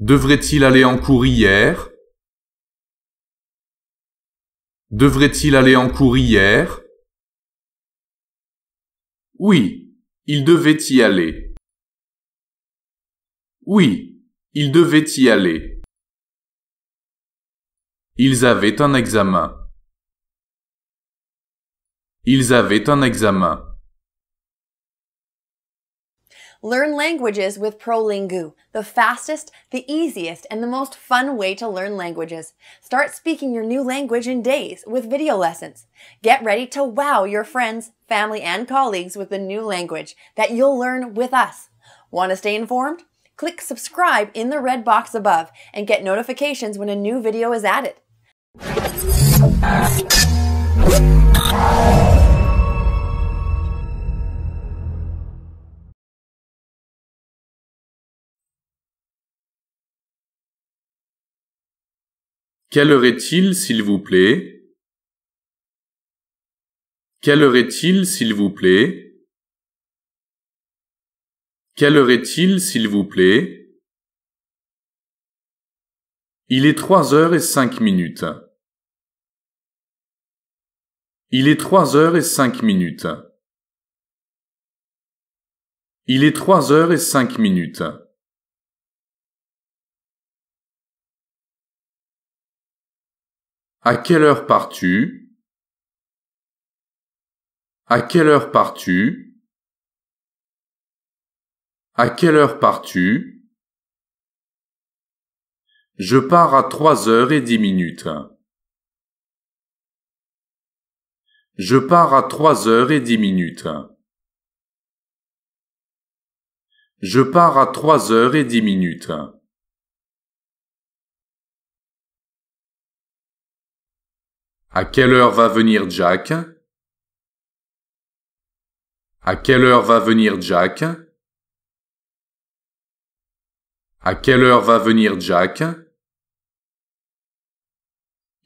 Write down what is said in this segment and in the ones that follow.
Devrait-il aller en cours hier Devrait-il aller en cours hier Oui, il devait y aller. Oui, il devait y aller. Ils avaient un examen. Ils avaient un examen. Learn languages with ProLingu, the fastest, the easiest, and the most fun way to learn languages. Start speaking your new language in days with video lessons. Get ready to wow your friends, family, and colleagues with the new language that you'll learn with us. Want to stay informed? Click subscribe in the red box above and get notifications when a new video is added. Quelle heure est-il, s'il vous plaît Quelle heure est-il, s'il vous plaît Quelle heure est-il, s'il vous plaît Il est trois heures et cinq minutes. Il est trois heures et cinq minutes. Il est trois heures et cinq minutes. À quelle heure pars-tu À quelle heure pars-tu À quelle heure pars-tu Je pars à trois heures et dix minutes. Je pars à trois heures et dix minutes. Je pars à trois heures et dix minutes. À quelle heure va venir Jack À quelle heure va venir Jack À quelle heure va venir Jack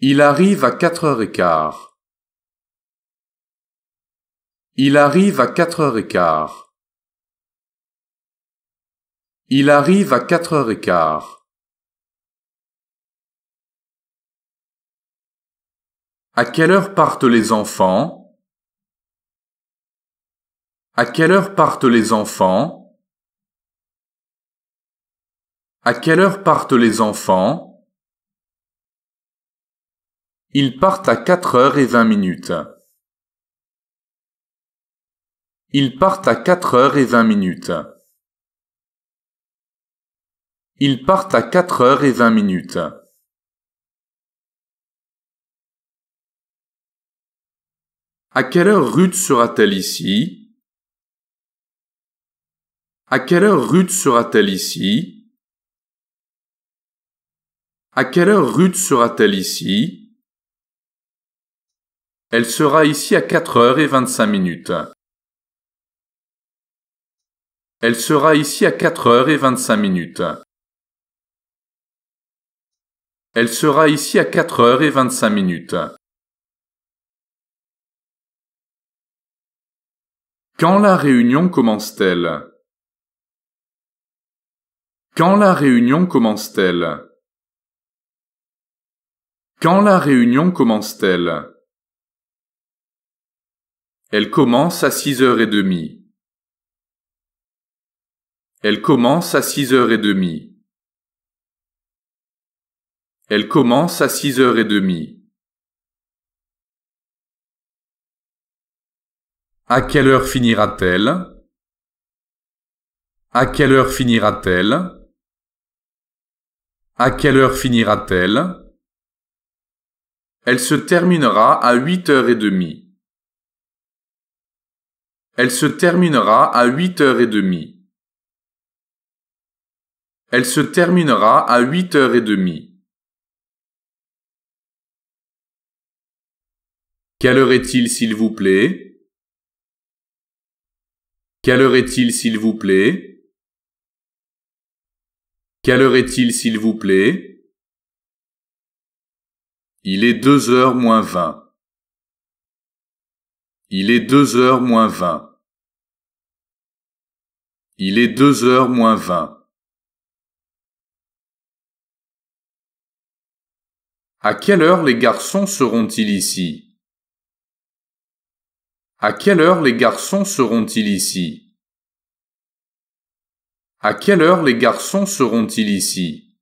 Il arrive à quatre heures et quart. Il arrive à quatre heures et quart. Il arrive à quatre heures et quart. À quelle heure partent les enfants À quelle heure partent les enfants À quelle heure partent les enfants Ils partent à 4 heures et 20 minutes. Ils partent à 4 heures et 20 minutes. Ils partent à 4 heures et 20 minutes. À quelle heure rude sera-t-elle ici À quelle heure rude sera-t-elle ici À quelle heure rude sera-t-elle ici Elle sera ici à 4h25 minutes. Elle sera ici à et vingt-cinq minutes. Elle sera ici à et vingt-cinq minutes. Quand la réunion commence-t-elle Quand la réunion commence-t-elle Quand la réunion commence-t-elle Elle commence à 6 h demie. Elle commence à 6 h demie. Elle commence à 6 h demie. À quelle heure finira-t-elle À quelle heure finira-t-elle À quelle heure finira-t-elle Elle se terminera à heures et demie. Elle se terminera à 8 h demie. Elle se terminera à 8 h demie. Quelle heure est-il, s'il vous plaît quelle heure est-il, s'il vous plaît Quelle heure est-il, s'il vous plaît Il est deux heures moins vingt. Il est deux heures moins vingt. Il est deux heures moins vingt. À quelle heure les garçons seront-ils ici à quelle heure les garçons seront-ils ici À quelle heure les garçons seront-ils ici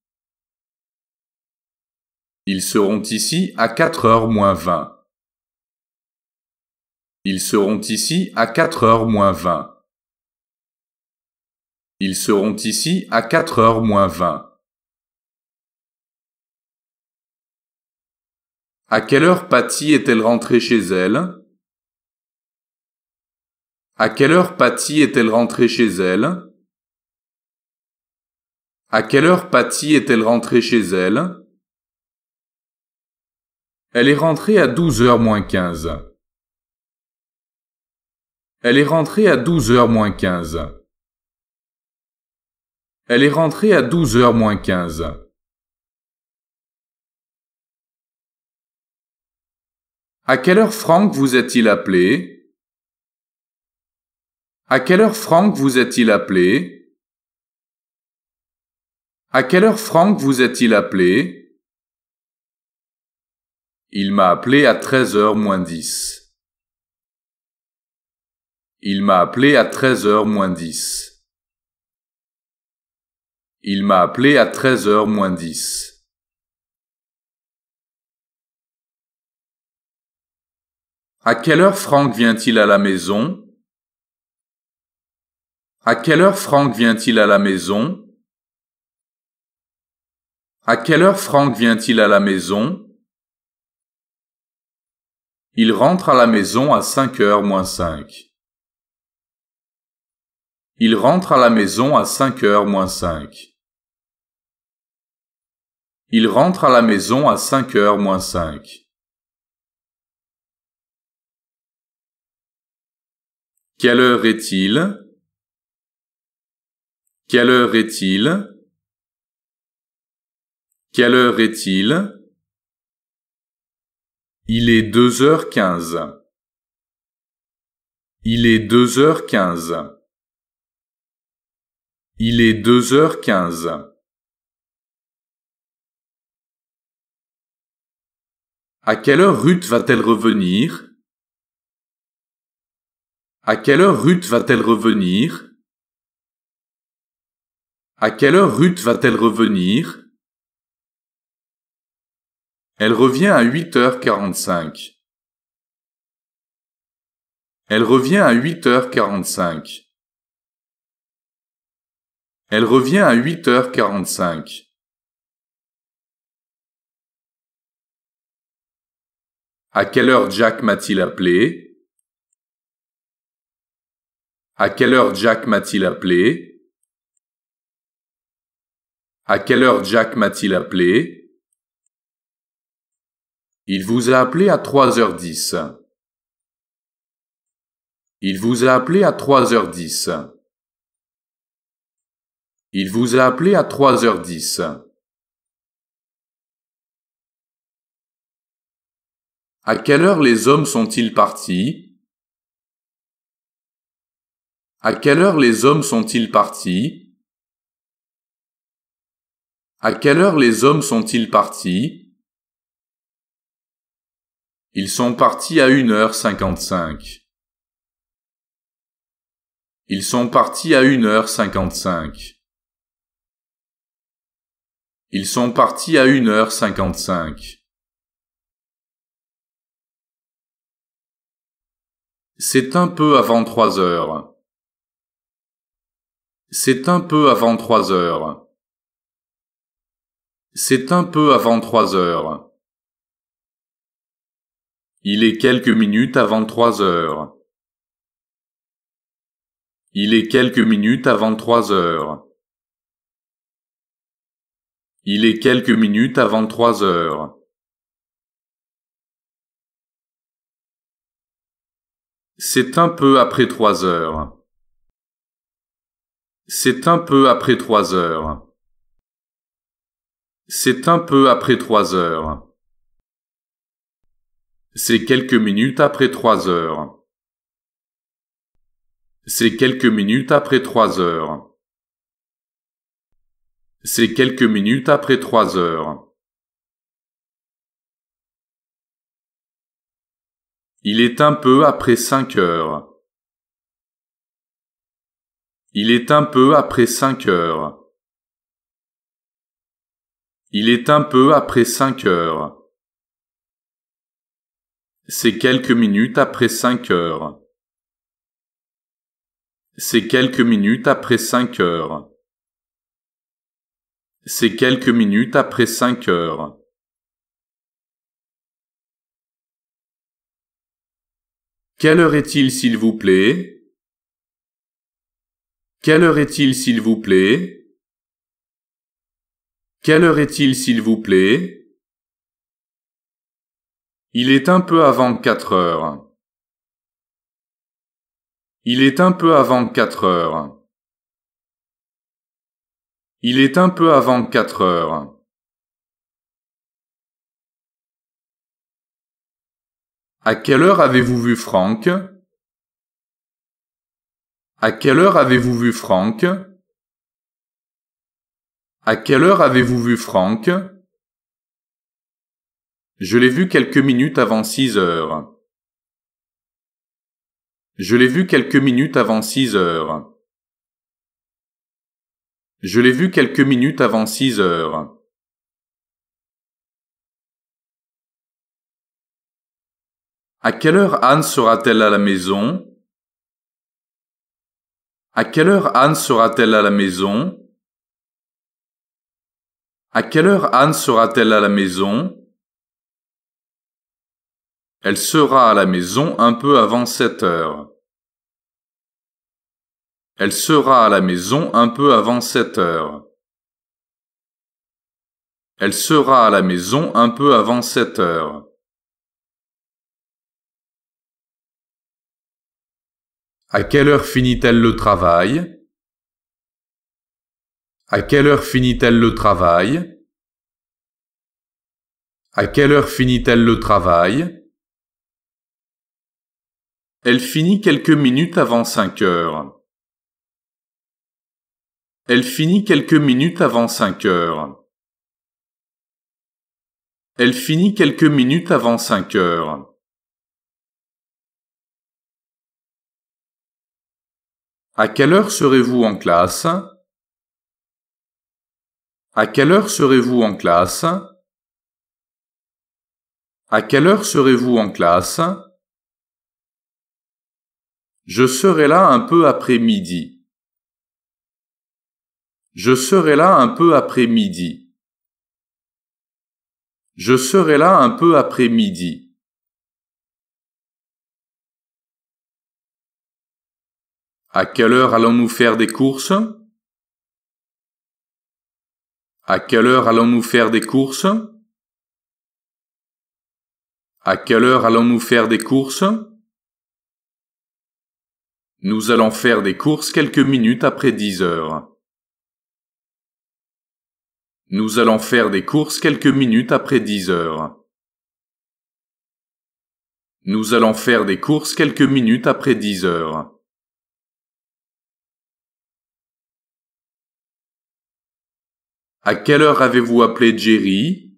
Ils seront ici à quatre heures moins 20. Ils seront ici à quatre heures moins 20. Ils seront ici à quatre heures moins 20. À quelle heure Patty est-elle rentrée chez elle à quelle heure Patty est-elle rentrée chez elle À quelle heure Patty est-elle rentrée chez elle Elle est rentrée à 12h 15. Elle est rentrée à 12h 15. Elle est rentrée à 12h 15. À quelle heure Franck vous a-t-il appelé à quelle heure Franck vous a-t-il appelé À quelle heure Franck vous a-t-il appelé Il m'a appelé à 13h moins 10. Il m'a appelé à 13h moins 10. Il m'a appelé à 13h moins 10. À quelle heure Franck vient-il à la maison à quelle heure Franck vient-il à la maison À quelle heure Franck vient-il à la maison Il rentre à la maison à 5 heures moins 5. Il rentre à la maison à 5 heures moins cinq. Il rentre à la maison à cinq heures moins 5. Quelle heure est-il quelle heure est-il Quelle heure est-il Il est 2h15. Il est 2h15. Il est 2h15. À quelle heure Ruth va-t-elle revenir À quelle heure Ruth va-t-elle revenir à quelle heure Ruth va-t-elle revenir Elle revient à 8h45. Elle revient à 8h45. Elle revient à 8h45. À quelle heure Jack m'a-t-il appelé À quelle heure Jack m'a-t-il appelé à quelle heure Jack m'a-t-il appelé Il vous a appelé à 3h10. Il vous a appelé à 3h10. Il vous a appelé à 3h10. À quelle heure les hommes sont-ils partis À quelle heure les hommes sont-ils partis à quelle heure les hommes sont-ils partis Ils sont partis à 1 cinquante-cinq. Ils sont partis à 1 cinquante-cinq. Ils sont partis à 1 h cinq C'est un peu avant trois heures. C'est un peu avant trois heures. C'est un peu avant trois heures. Il est quelques minutes avant trois heures. Il est quelques minutes avant trois heures. Il est quelques minutes avant trois heures. C'est un peu après trois heures. C'est un peu après trois heures. C'est un peu après trois heures. C'est quelques minutes après trois heures. C'est quelques minutes après trois heures. C'est quelques minutes après trois heures. Il est un peu après cinq heures. Il est un peu après cinq heures. Il est un peu après cinq heures. C'est quelques minutes après cinq heures. C'est quelques minutes après cinq heures. C'est quelques minutes après cinq heures. Quelle heure est-il s'il vous plaît Quelle heure est-il s'il vous plaît quelle heure est-il, s'il vous plaît Il est un peu avant quatre heures. Il est un peu avant quatre heures. Il est un peu avant quatre heures. À quelle heure avez-vous vu Franck À quelle heure avez-vous vu Franck à quelle heure avez-vous vu Franck Je l'ai vu quelques minutes avant six heures. Je l'ai vu quelques minutes avant six heures. Je l'ai vu quelques minutes avant six heures. À quelle heure Anne sera-t-elle à la maison À quelle heure Anne sera-t-elle à la maison à quelle heure Anne sera-t-elle à la maison Elle sera à la maison un peu avant 7 heures. Elle sera à la maison un peu avant 7 heures. Elle sera à la maison un peu avant 7 heures. À quelle heure finit-elle le travail à quelle heure finit-elle le travail À quelle heure finit-elle le travail Elle finit quelques minutes avant cinq heures. Elle finit quelques minutes avant cinq heures. Elle finit quelques minutes avant cinq heures. À quelle heure serez-vous en classe à quelle heure serez-vous en classe À quelle heure serez-vous en classe Je serai là un peu après midi. Je serai là un peu après midi. Je serai là un peu après midi. À quelle heure allons-nous faire des courses à quelle heure allons-nous faire des courses À quelle heure allons-nous faire des courses Nous allons faire des courses quelques minutes après 10 heures. Nous allons faire des courses quelques minutes après 10 heures. Nous allons faire des courses quelques minutes après 10 heures. À quelle heure avez-vous appelé Jerry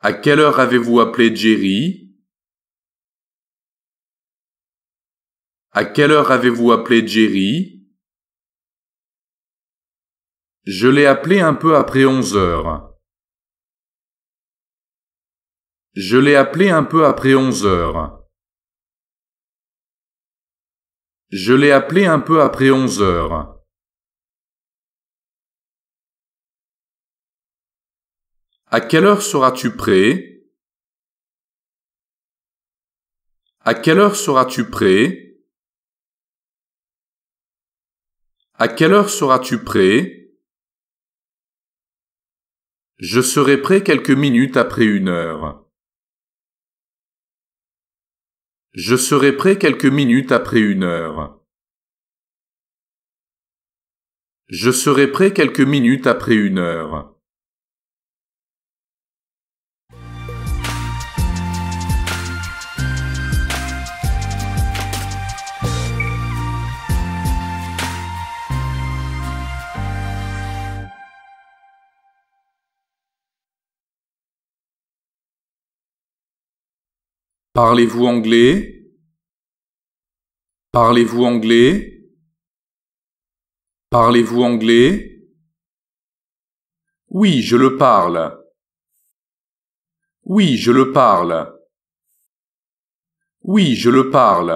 À quelle heure avez-vous appelé Jerry À quelle heure avez-vous appelé Jerry Je l'ai appelé un peu après onze heures. Je l'ai appelé un peu après onze heures. Je l'ai appelé un peu après onze heures. À quelle heure seras-tu prêt À quelle heure seras-tu prêt À quelle heure seras-tu prêt Je serai prêt quelques minutes après une heure. Je serai prêt quelques minutes après une heure. Je serai prêt quelques minutes après une heure. Parlez-vous anglais Parlez-vous anglais Parlez-vous anglais Oui, je le parle. Oui, je le parle. Oui, je le parle.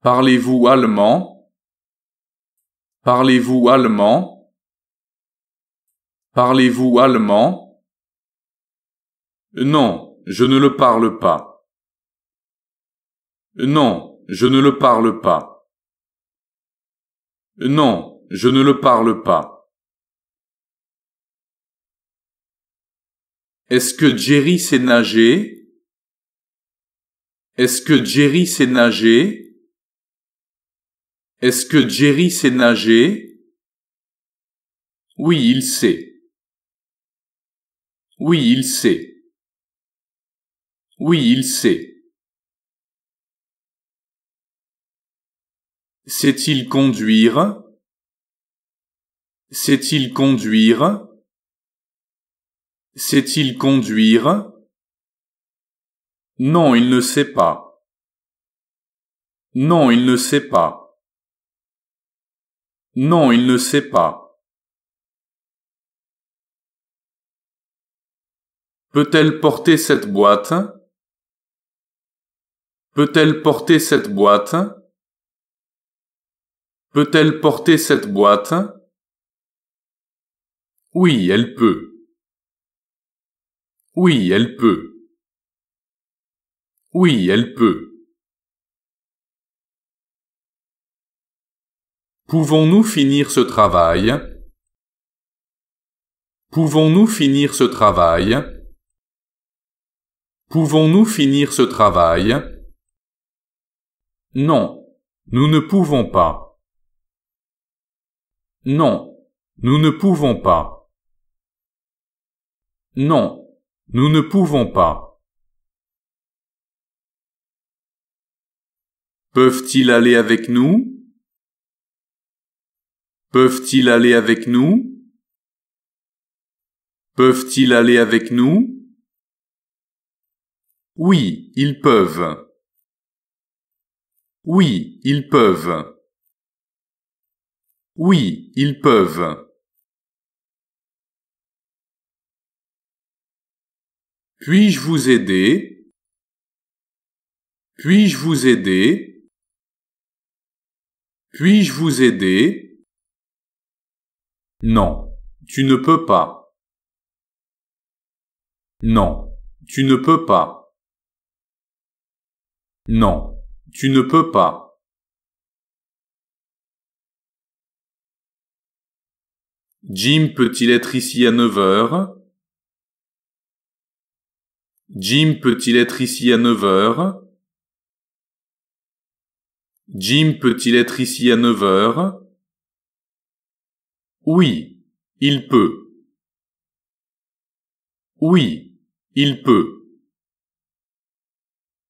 Parlez-vous allemand Parlez-vous allemand Parlez-vous allemand non, je ne le parle pas. Non, je ne le parle pas. Non, je ne le parle pas. Est-ce que Jerry sait nager? Est-ce que Jerry sait nager? Est-ce que Jerry sait nager? Oui, il sait. Oui, il sait. Oui, il sait. Sait-il conduire Sait-il conduire Sait-il conduire Non, il ne sait pas. Non, il ne sait pas. Non, il ne sait pas. Peut-elle porter cette boîte Peut-elle porter cette boîte Peut-elle porter cette boîte Oui, elle peut. Oui, elle peut. Oui, elle peut. Pouvons-nous finir ce travail Pouvons-nous finir ce travail Pouvons-nous finir ce travail non, nous ne pouvons pas. Non, nous ne pouvons pas. Non, nous ne pouvons pas. Peuvent-ils aller avec nous Peuvent-ils aller avec nous Peuvent-ils aller avec nous Oui, ils peuvent. Oui, ils peuvent. Oui, ils peuvent. Puis-je vous aider Puis-je vous aider Puis-je vous aider Non, tu ne peux pas. Non, tu ne peux pas. Non, tu ne peux pas. Jim peut-il être ici à 9 heures? Jim peut-il être ici à 9 heures? Jim peut-il être ici à 9 heures? Oui, il peut. Oui, il peut.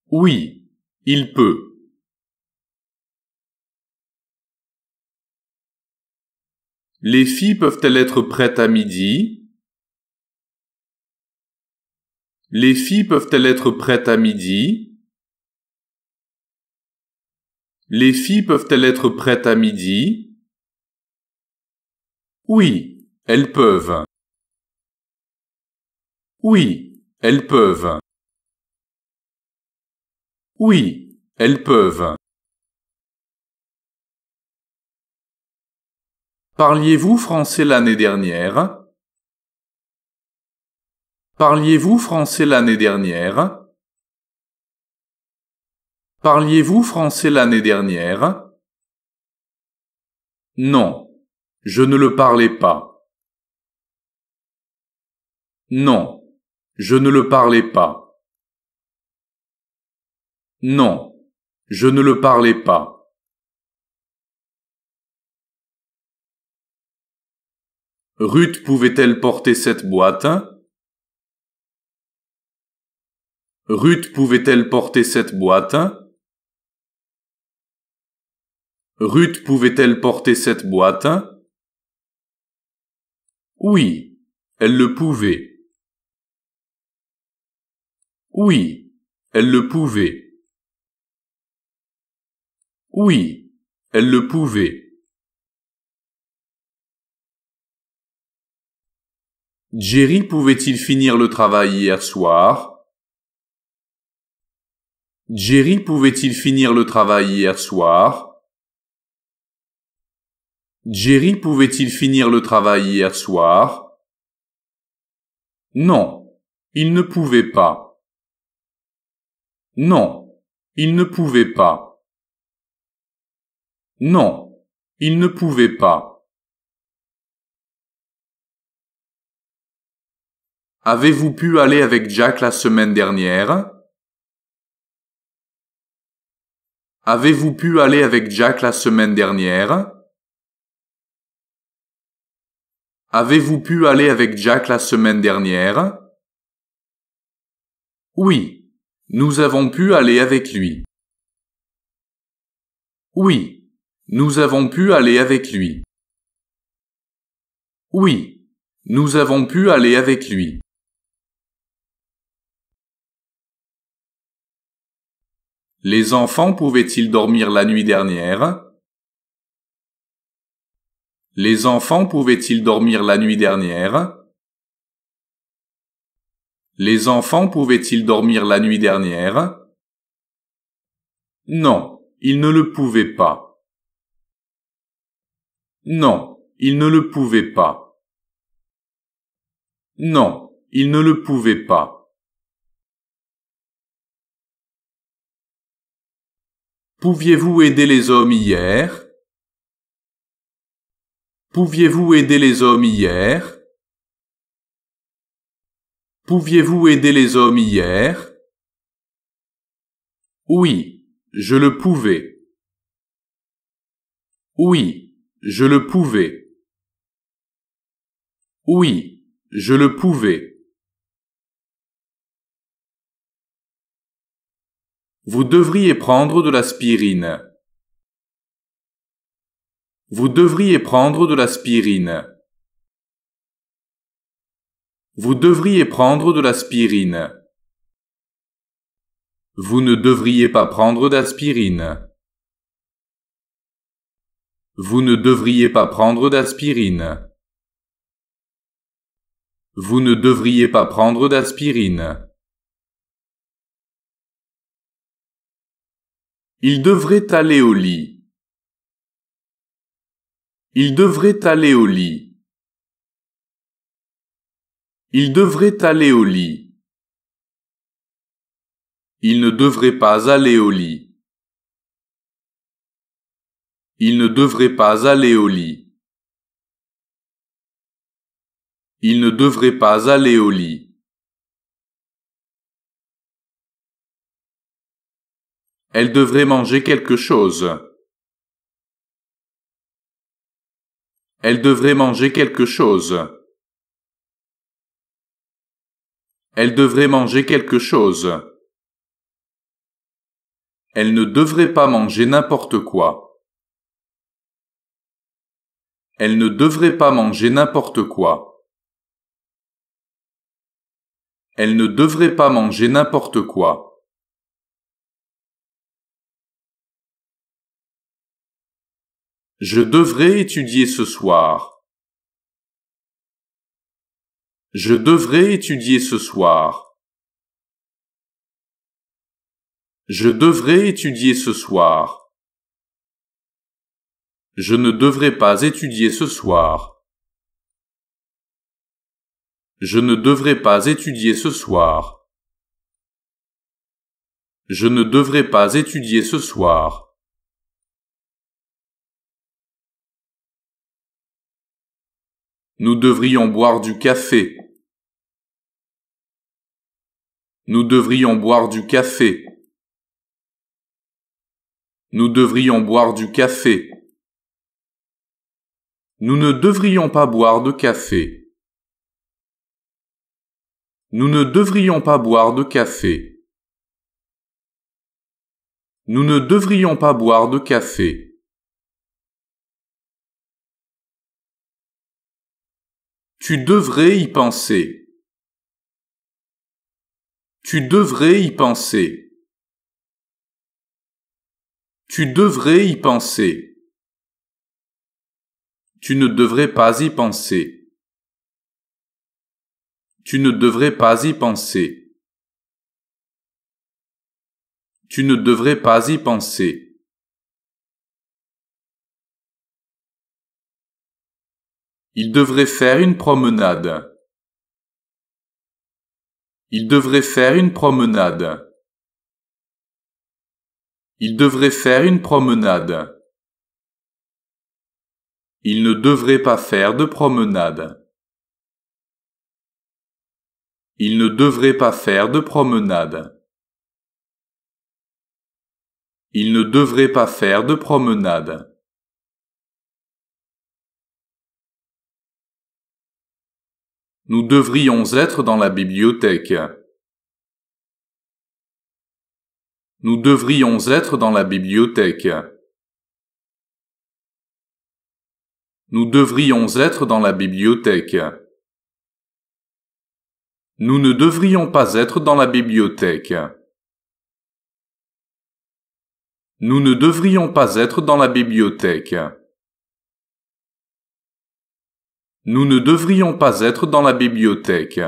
Oui, il peut. Les filles peuvent-elles être prêtes à midi Les filles peuvent-elles être prêtes à midi Les filles peuvent-elles être prêtes à midi Oui, elles peuvent. Oui, elles peuvent. Oui, elles peuvent. Parliez-vous français l'année dernière Parliez-vous français l'année dernière Parliez-vous français l'année dernière Non, je ne le parlais pas. Non, je ne le parlais pas. Non, je ne le parlais pas. Ruth pouvait-elle porter cette boîte Ruth pouvait-elle porter cette boîte Ruth pouvait-elle porter cette boîte Oui, elle le pouvait. Oui, elle le pouvait. Oui, elle le pouvait. Jerry pouvait-il finir le travail hier soir Jerry pouvait-il finir le travail hier soir Jerry pouvait-il finir le travail hier soir Non, il ne pouvait pas. Non, il ne pouvait pas. Non, il ne pouvait pas. Avez-vous pu aller avec Jack la semaine dernière? Avez-vous pu aller avec Jack la semaine dernière? Avez-vous pu aller avec Jack la semaine dernière? Oui, nous avons pu aller avec lui. Oui, nous avons pu aller avec lui. Oui, nous avons pu aller avec lui. Les enfants pouvaient-ils dormir la nuit dernière Les enfants pouvaient-ils dormir la nuit dernière Les enfants pouvaient-ils dormir la nuit dernière Non, ils ne le pouvaient pas. Non, ils ne le pouvaient pas. Non, ils ne le pouvaient pas. Pouviez-vous aider les hommes hier Pouviez-vous aider les hommes hier Pouviez-vous aider les hommes hier Oui, je le pouvais. Oui, je le pouvais. Oui, je le pouvais. Vous devriez prendre de l'aspirine. Vous devriez prendre de l'aspirine. Vous devriez prendre de l'aspirine. Vous ne devriez pas prendre d'aspirine. Vous ne devriez pas prendre d'aspirine. Vous ne devriez pas prendre d'aspirine. Il devrait aller au lit. Il devrait aller au lit. Il devrait aller au lit. Il ne devrait pas aller au lit. Il ne devrait pas aller au lit. Il ne devrait pas aller au lit. Elle devrait manger quelque chose. Elle devrait manger quelque chose. Elle devrait manger quelque chose. Elle ne devrait pas manger n'importe quoi. Elle ne devrait pas manger n'importe quoi. Elle ne devrait pas manger n'importe quoi. Je devrais étudier ce soir. Je devrais étudier ce soir. Je devrais étudier ce soir. Je ne devrais pas étudier ce soir. Je ne devrais pas étudier ce soir. Je ne devrais pas étudier ce soir. Nous devrions boire du café. Nous devrions boire du café. Nous devrions boire du café. Nous ne devrions pas boire de café. Nous ne devrions pas boire de café. Nous ne devrions pas boire de café. Tu devrais y penser. Tu devrais y penser. Tu devrais y penser. Tu ne devrais pas y penser. Tu ne devrais pas y penser. Tu ne devrais pas y penser. Il devrait faire une promenade. Il devrait faire une promenade. Il devrait faire une promenade. Il ne devrait pas faire de promenade. Il ne devrait pas faire de promenade. Il ne devrait pas faire de promenade. Nous devrions être dans la bibliothèque. Nous devrions être dans la bibliothèque. Nous devrions être dans la bibliothèque. Nous ne devrions pas être dans la bibliothèque. Nous ne devrions pas être dans la bibliothèque. Nous ne devrions pas être dans la bibliothèque.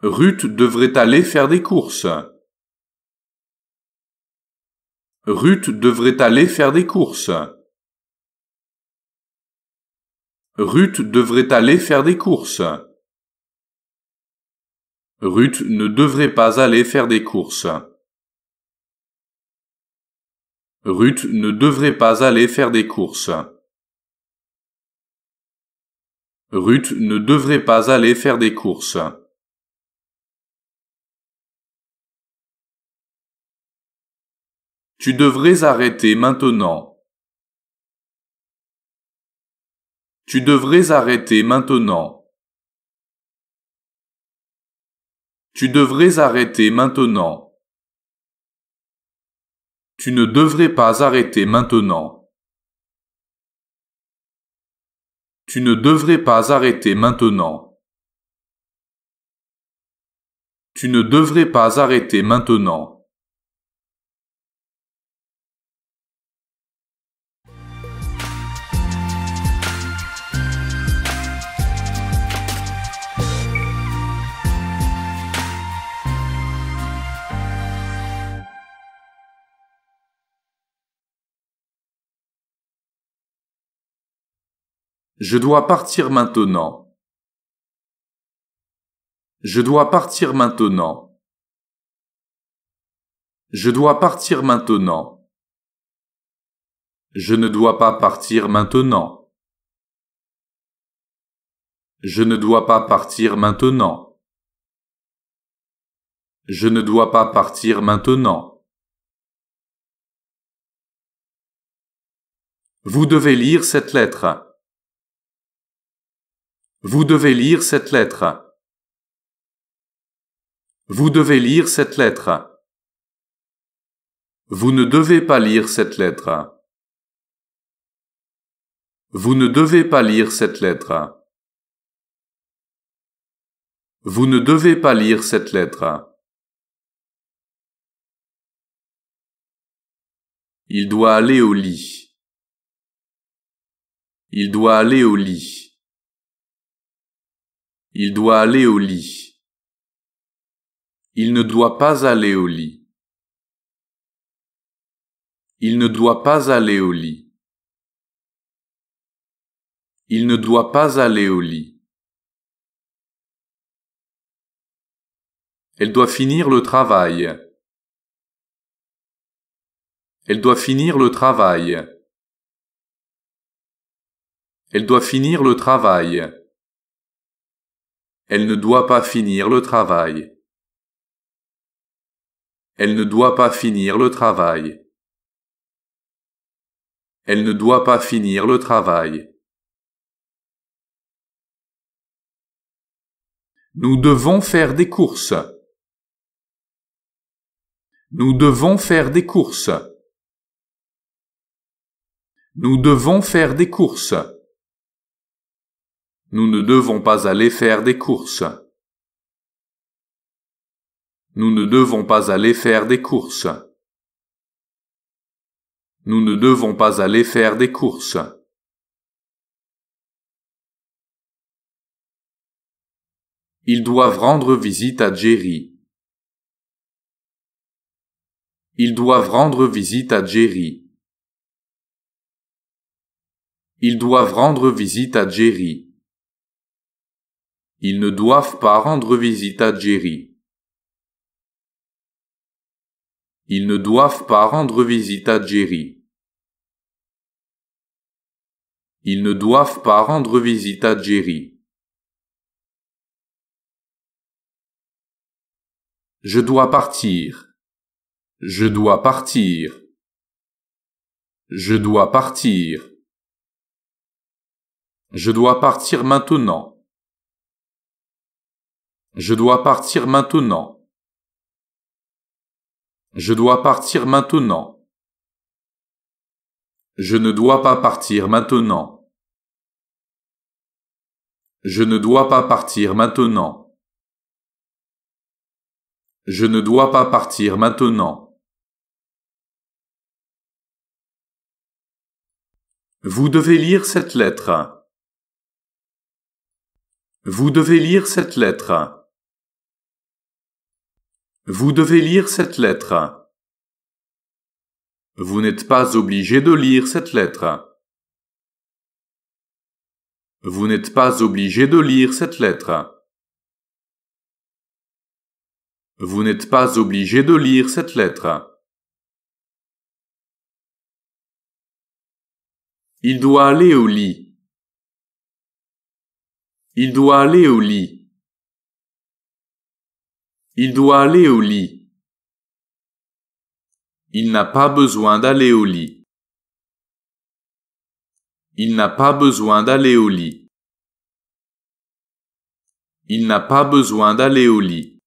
Ruth devrait aller faire des courses. Ruth devrait aller faire des courses. Ruth devrait aller faire des courses. Ruth ne devrait pas aller faire des courses. Ruth ne devrait pas aller faire des courses. Ruth ne devrait pas aller faire des courses. Tu devrais arrêter maintenant. Tu devrais arrêter maintenant. Tu devrais arrêter maintenant. Tu ne devrais pas arrêter maintenant. Tu ne devrais pas arrêter maintenant. Tu ne devrais pas arrêter maintenant. Je dois partir maintenant. Je dois partir maintenant. Je dois partir maintenant. Je ne dois pas partir maintenant. Je ne dois pas partir maintenant. Je ne dois pas partir maintenant. Vous devez lire cette lettre. Vous devez lire cette lettre. Vous devez lire cette lettre. Vous ne devez pas lire cette lettre. Vous ne devez pas lire cette lettre. Vous ne devez pas lire cette lettre. Il doit aller au lit. Il doit aller au lit. Il doit aller au lit. Il ne doit pas aller au lit. Il ne doit pas aller au lit. Il ne doit pas aller au lit. Elle doit finir le travail. Elle doit finir le travail. Elle doit finir le travail. Elle ne doit pas finir le travail. Elle ne doit pas finir le travail. Elle ne doit pas finir le travail. Nous devons faire des courses. Nous devons faire des courses. Nous devons faire des courses. Nous ne devons pas aller faire des courses. Nous ne devons pas aller faire des courses. Nous ne devons pas aller faire des courses. Ils doivent rendre visite à Jerry. Ils doivent rendre visite à Jerry. Ils doivent rendre visite à Jerry. Ils ne doivent pas rendre visite à Jerry. Ils ne doivent pas rendre visite à Jerry. Ils ne doivent pas rendre visite à Jerry. Je dois partir. Je dois partir. Je dois partir. Je dois partir maintenant. Je dois partir maintenant. Je dois partir maintenant. Je ne dois pas partir maintenant. Je ne dois pas partir maintenant. Je ne dois pas partir maintenant. Vous devez lire cette lettre. Vous devez lire cette lettre. Vous devez lire cette lettre. Vous n'êtes pas obligé de lire cette lettre. Vous n'êtes pas obligé de lire cette lettre. Vous n'êtes pas obligé de lire cette lettre. Il doit aller au lit. Il doit aller au lit. Il doit aller au lit. Il n'a pas besoin d'aller au lit. Il n'a pas besoin d'aller au lit. Il n'a pas besoin d'aller au lit.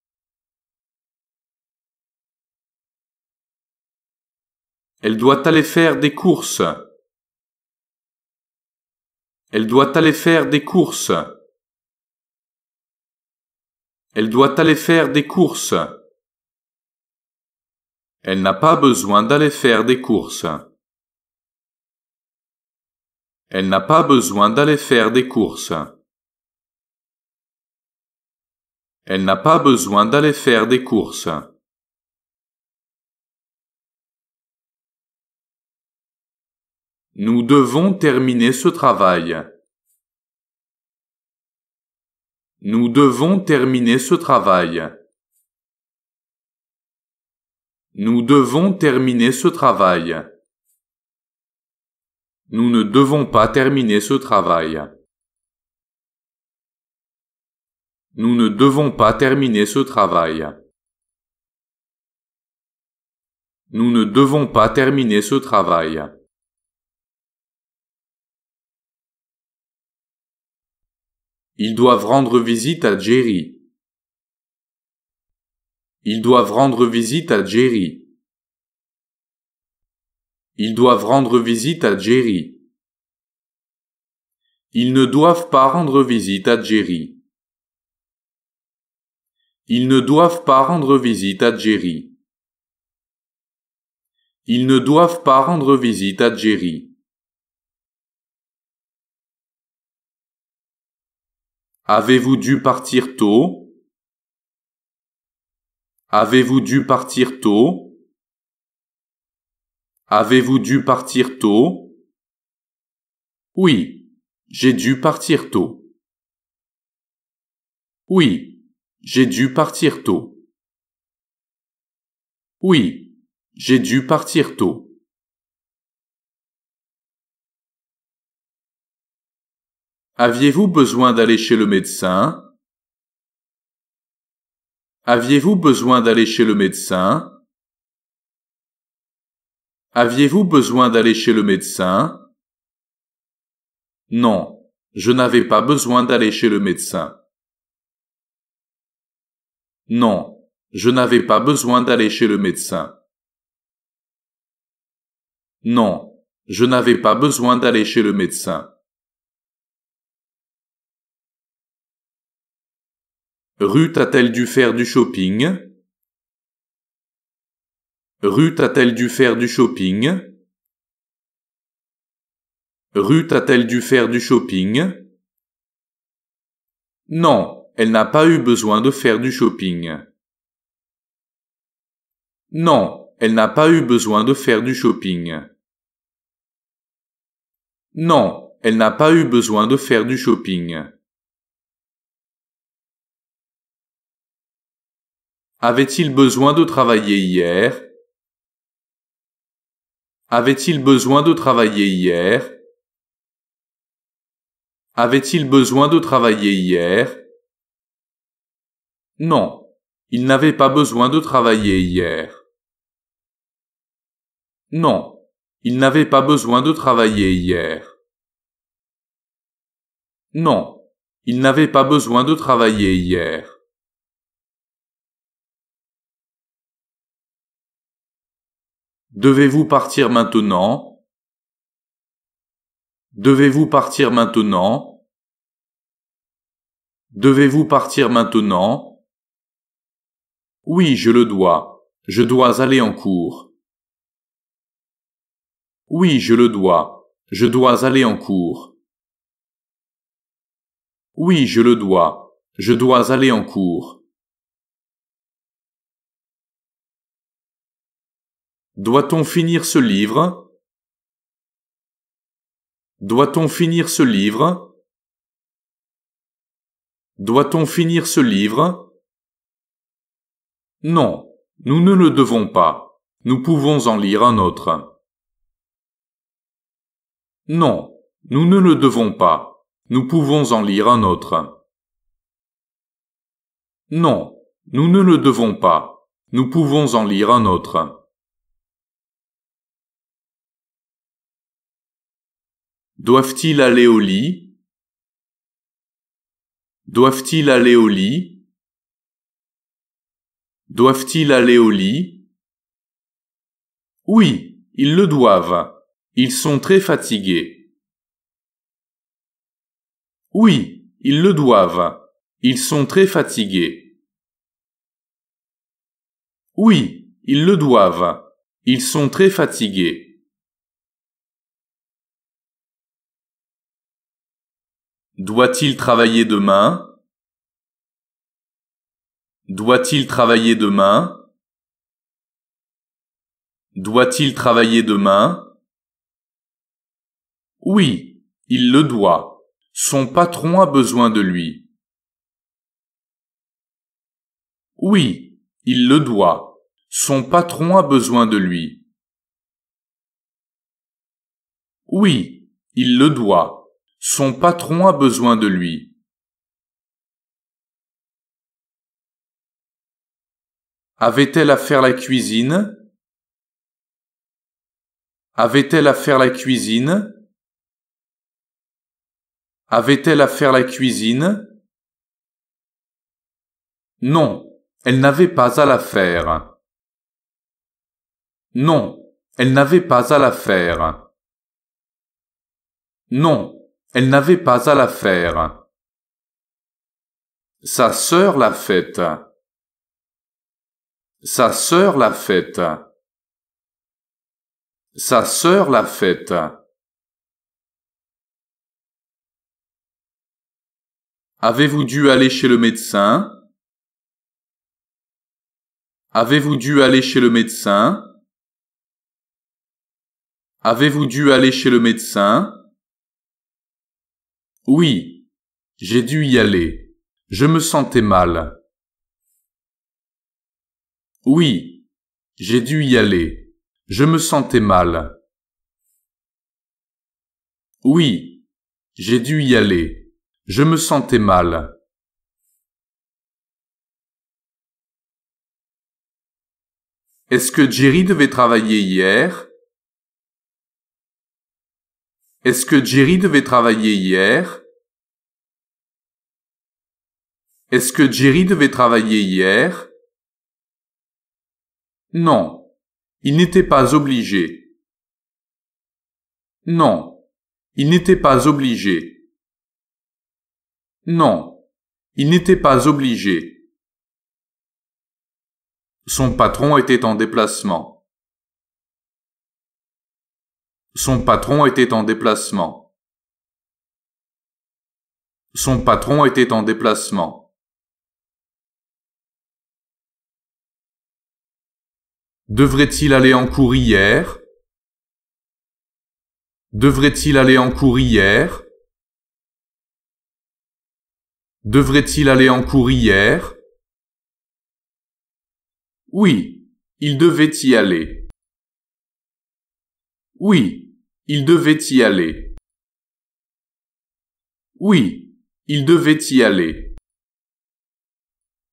Elle doit aller faire des courses. Elle doit aller faire des courses. Elle doit aller faire des courses. Elle n'a pas besoin d'aller faire des courses. Elle n'a pas besoin d'aller faire des courses. Elle n'a pas besoin d'aller faire des courses. Nous devons terminer ce travail. Nous devons terminer ce travail. Nous devons terminer ce travail. Nous ne devons pas terminer ce travail. Nous ne devons pas terminer ce travail. Nous ne devons pas terminer ce travail. Ils doivent rendre visite à Jerry. Ils doivent rendre visite à Jerry. Ils doivent rendre visite à Jerry. Ils ne doivent pas rendre visite à Jerry. Ils ne doivent pas rendre visite à Jerry. Ils ne doivent pas rendre visite à Jerry. Avez-vous dû partir tôt Avez-vous dû partir tôt Avez-vous dû partir tôt Oui, j'ai dû partir tôt. Oui, j'ai dû partir tôt. Oui, j'ai dû partir tôt. Aviez-vous besoin d'aller chez le médecin Aviez-vous besoin d'aller chez le médecin Aviez-vous besoin d'aller chez le médecin Non, je n'avais pas besoin d'aller chez le médecin. Non, je n'avais pas besoin d'aller chez le médecin. Non, je n'avais pas besoin d'aller chez le médecin. Ruth a-t-elle dû faire du shopping Ruth a-t-elle dû faire du shopping Ruth a-t-elle dû faire du shopping Non, elle n'a pas eu besoin de faire du shopping. Non, elle n'a pas eu besoin de faire du shopping. Non, elle n'a pas eu besoin de faire du shopping. Avait-il besoin de travailler hier Avait-il besoin de travailler hier Avait-il besoin de travailler hier Non, il n'avait pas besoin de travailler hier. Non, il n'avait pas besoin de travailler hier. Non, il n'avait pas besoin de travailler hier. Devez-vous partir maintenant Devez-vous partir maintenant Devez-vous partir maintenant Oui, je le dois. Je dois aller en cours. Oui, je le dois. Je dois aller en cours. Oui, je le dois. Je dois aller en cours. Doit-on finir ce livre Doit-on finir ce livre Doit-on finir ce livre Non, nous ne le devons pas. Nous pouvons en lire un autre. Non, nous ne le devons pas. Nous pouvons en lire un autre. Non, nous ne le devons pas. Nous pouvons en lire un autre. Doivent-ils aller au lit Doivent-ils aller au lit Doivent-ils aller au lit Oui, ils le doivent. Ils sont très fatigués. Oui, ils le doivent. Ils sont très fatigués. Oui, ils le doivent. Ils sont très fatigués. Doit-il travailler demain Doit-il travailler demain Doit-il travailler demain Oui, il le doit. Son patron a besoin de lui. Oui, il le doit. Son patron a besoin de lui. Oui, il le doit. Son patron a besoin de lui. Avait-elle à faire la cuisine Avait-elle à faire la cuisine Avait-elle à faire la cuisine Non, elle n'avait pas à la faire. Non, elle n'avait pas à la faire. Non, elle n'avait pas à la faire. Sa sœur l'a faite. Sa sœur l'a faite. Sa sœur l'a faite. Avez-vous dû aller chez le médecin Avez-vous dû aller chez le médecin Avez-vous dû aller chez le médecin oui, j'ai dû y aller. Je me sentais mal. Oui, j'ai dû y aller. Je me sentais mal. Oui, j'ai dû y aller. Je me sentais mal. Est-ce que Jerry devait travailler hier est-ce que Jerry devait travailler hier? Est-ce que Jerry devait travailler hier? Non. Il n'était pas obligé. Non. Il n'était pas obligé. Non. Il n'était pas obligé. Son patron était en déplacement. Son patron était en déplacement. Son patron était en déplacement. Devrait-il aller en cours hier Devrait-il aller en cours hier Devrait-il aller en cours hier Oui, il devait y aller. Oui, il devait y aller. Oui, il devait y aller.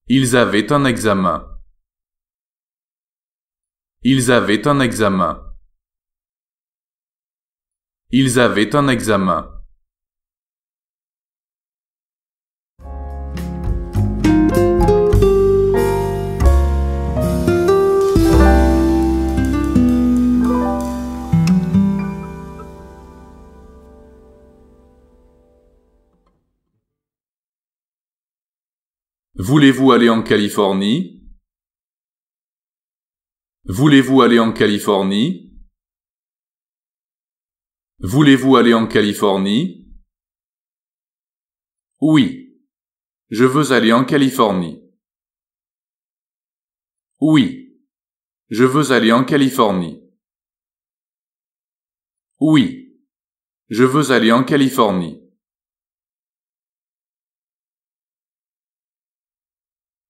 Ils avaient un examen. Ils avaient un examen. Ils avaient un examen. Voulez-vous aller en Californie Voulez-vous aller en Californie Voulez-vous aller en Californie Oui. Je veux aller en Californie. Oui. Je veux aller en Californie. Oui. Je veux aller en Californie.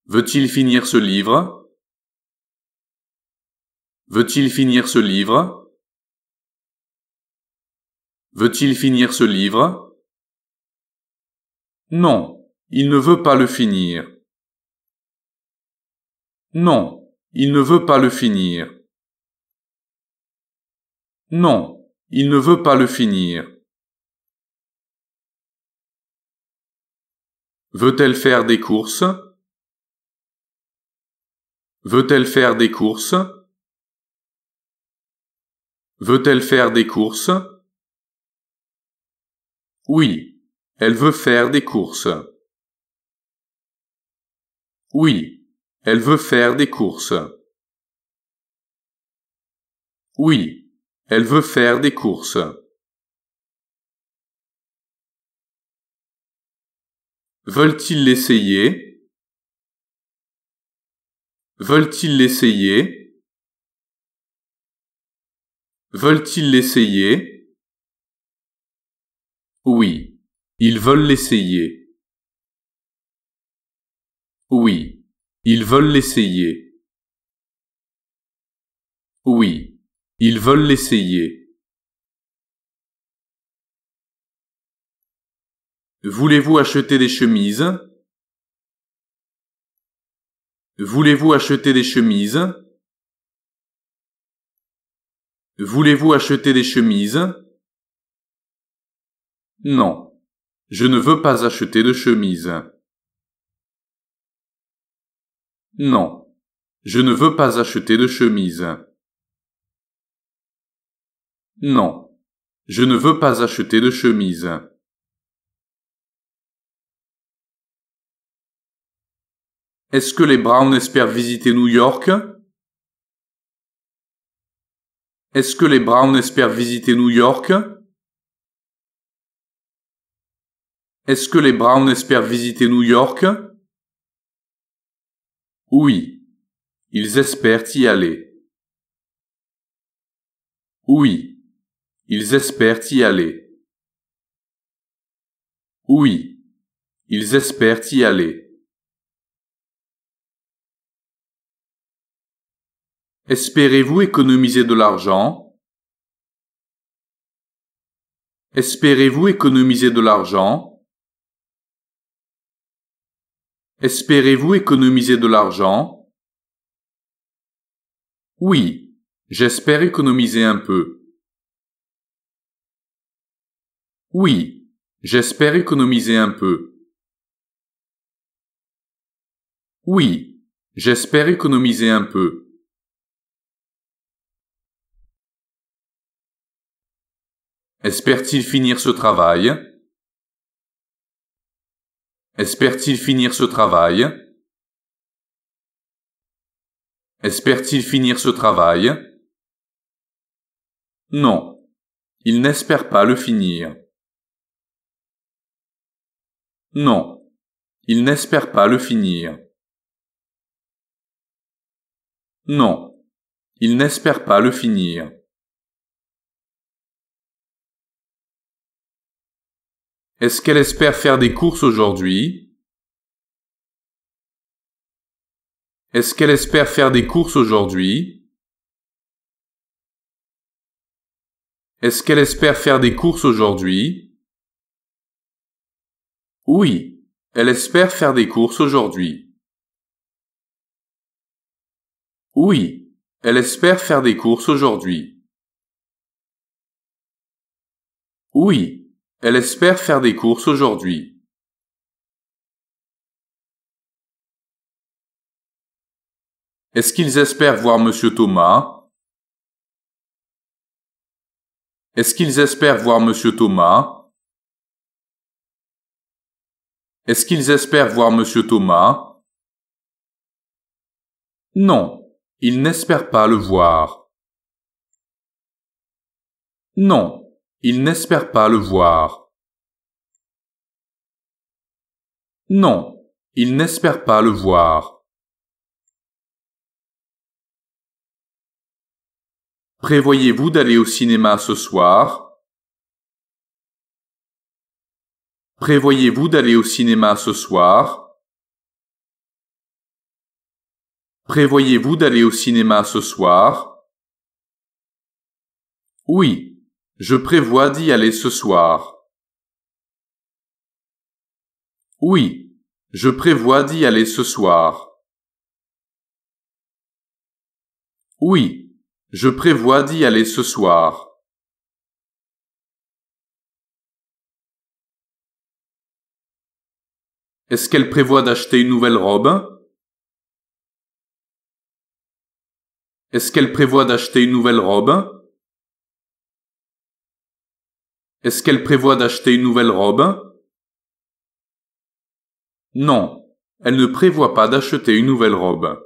Veut-il finir ce livre Veut-il finir ce livre Veut-il finir ce livre Non, il ne veut pas le finir. Non, il ne veut pas le finir. Non, il ne veut pas le finir. Veut-elle faire des courses Veut-elle faire des courses Veut-elle faire des courses Oui, elle veut faire des courses. Oui, elle veut faire des courses. Oui, elle veut faire des courses. Veulent-ils l'essayer Veulent-ils l'essayer Veulent-ils l'essayer Oui, ils veulent l'essayer. Oui, ils veulent l'essayer. Oui, ils veulent l'essayer. Voulez-vous acheter des chemises Voulez-vous acheter des chemises Voulez-vous acheter des chemises Non, je ne veux pas acheter de chemises. Non, je ne veux pas acheter de chemises. Non, je ne veux pas acheter de chemises. Est-ce que les Brown espèrent visiter New York Est-ce que les Brown espèrent visiter New York Est-ce que les Brown espèrent visiter New York Oui, ils espèrent y aller. Oui, ils espèrent y aller. Oui, ils espèrent y aller. Espérez-vous économiser de l'argent Espérez-vous économiser de l'argent Espérez-vous économiser de l'argent Oui, j'espère économiser un peu. Oui, j'espère économiser un peu. Oui, j'espère économiser un peu. Espère-t-il finir ce travail Espère-t-il finir ce travail Espère-t-il finir ce travail Non, il n'espère pas le finir. Non, il n'espère pas le finir. Non, il n'espère pas le finir. Est-ce qu'elle espère faire des courses aujourd'hui Est-ce qu'elle espère faire des courses aujourd'hui Est-ce qu'elle espère faire des courses aujourd'hui Oui, elle espère faire des courses aujourd'hui. Oui, elle espère faire des courses aujourd'hui. Oui, elle espère faire des courses aujourd'hui. Est-ce qu'ils espèrent voir Monsieur Thomas Est-ce qu'ils espèrent voir Monsieur Thomas Est-ce qu'ils espèrent voir Monsieur Thomas Non, ils n'espèrent pas le voir. Non, il n'espère pas le voir. Non, il n'espère pas le voir. Prévoyez-vous d'aller au cinéma ce soir Prévoyez-vous d'aller au cinéma ce soir Prévoyez-vous d'aller au cinéma ce soir Oui, je prévois d'y aller ce soir. Oui, je prévois d'y aller ce soir. Oui, je prévois d'y aller ce soir. Est-ce qu'elle prévoit d'acheter une nouvelle robe Est-ce qu'elle prévoit d'acheter une nouvelle robe Est-ce qu'elle prévoit d'acheter une nouvelle robe Non, elle ne prévoit pas d'acheter une nouvelle robe.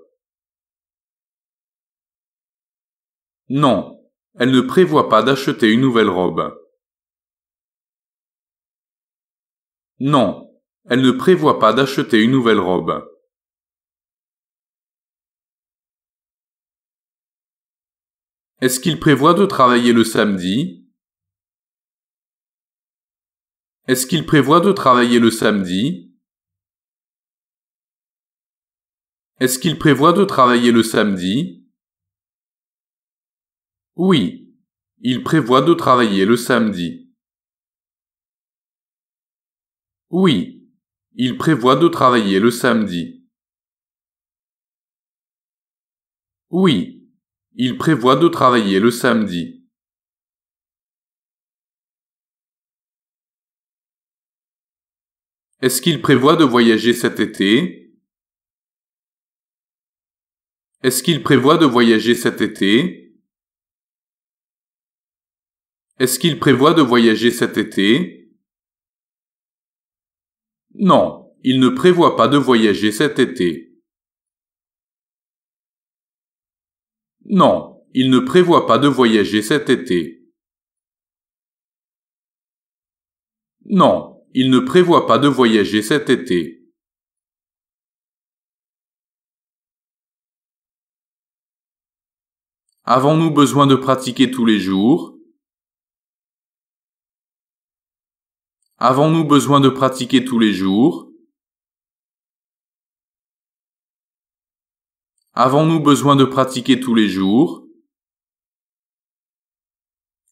Non, elle ne prévoit pas d'acheter une nouvelle robe. Non, elle ne prévoit pas d'acheter une nouvelle robe. Est-ce qu'il prévoit de travailler le samedi Est-ce qu'il prévoit de travailler le samedi Est-ce qu'il prévoit de travailler le samedi Oui, il prévoit de travailler le samedi. Oui, il prévoit de travailler le samedi. Oui, il prévoit de travailler le samedi. Est-ce qu'il prévoit de voyager cet été Est-ce qu'il prévoit de voyager cet été Est-ce qu'il prévoit de voyager cet été Non, il ne prévoit pas de voyager cet été. Non, il ne prévoit pas de voyager cet été. Non, il ne prévoit pas de voyager cet été. Avons-nous besoin de pratiquer tous les jours Avons-nous besoin de pratiquer tous les jours Avons-nous besoin de pratiquer tous les jours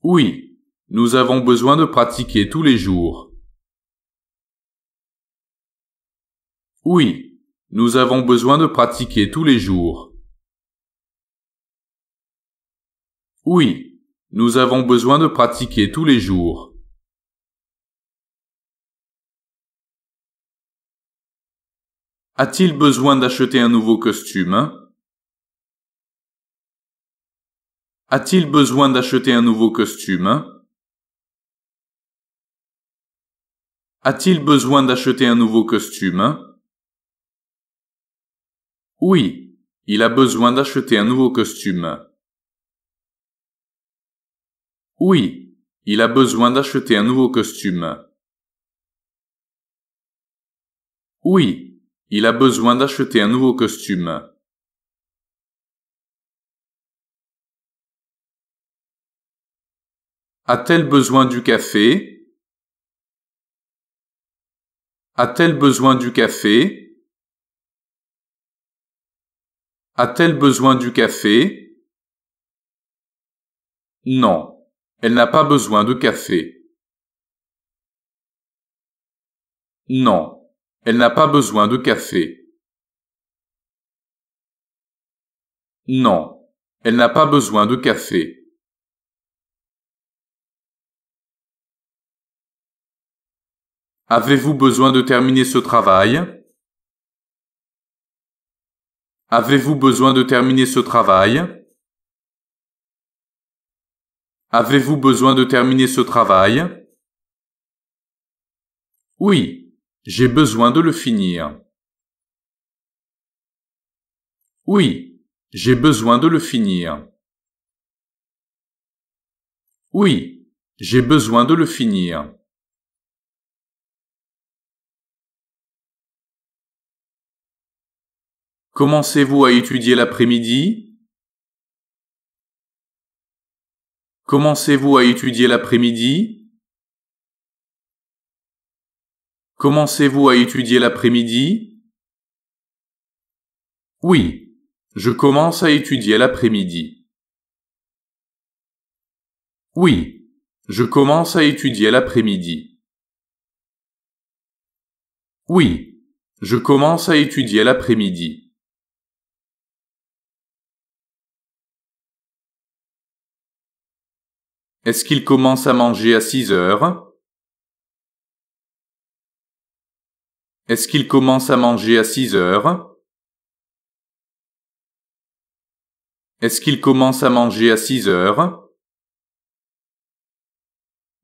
Oui, nous avons besoin de pratiquer tous les jours. Oui, nous avons besoin de pratiquer tous les jours. Oui, nous avons besoin de pratiquer tous les jours. A-t-il besoin d'acheter un nouveau costume hein A-t-il besoin d'acheter un nouveau costume hein A-t-il besoin d'acheter un nouveau costume hein oui, il a besoin d'acheter un nouveau costume. Oui, il a besoin d'acheter un nouveau costume. Oui, il a besoin d'acheter un nouveau costume. A-t-elle besoin du café A-t-elle besoin du café A-t-elle besoin du café Non, elle n'a pas besoin de café. Non, elle n'a pas besoin de café. Non, elle n'a pas besoin de café. Avez-vous besoin de terminer ce travail Avez-vous besoin de terminer ce travail Avez-vous besoin de terminer ce travail Oui, j'ai besoin de le finir. Oui, j'ai besoin de le finir. Oui, j'ai besoin de le finir. Commencez-vous à étudier l'après-midi Commencez-vous à étudier l'après-midi Commencez-vous à étudier l'après-midi Oui, je commence à étudier l'après-midi. Oui, je commence à étudier l'après-midi. Oui, je commence à étudier l'après-midi. Est-ce qu'il commence à manger à 6 heures Est-ce qu'il commence à manger à 6 heures Est-ce qu'il commence à manger à 6 heures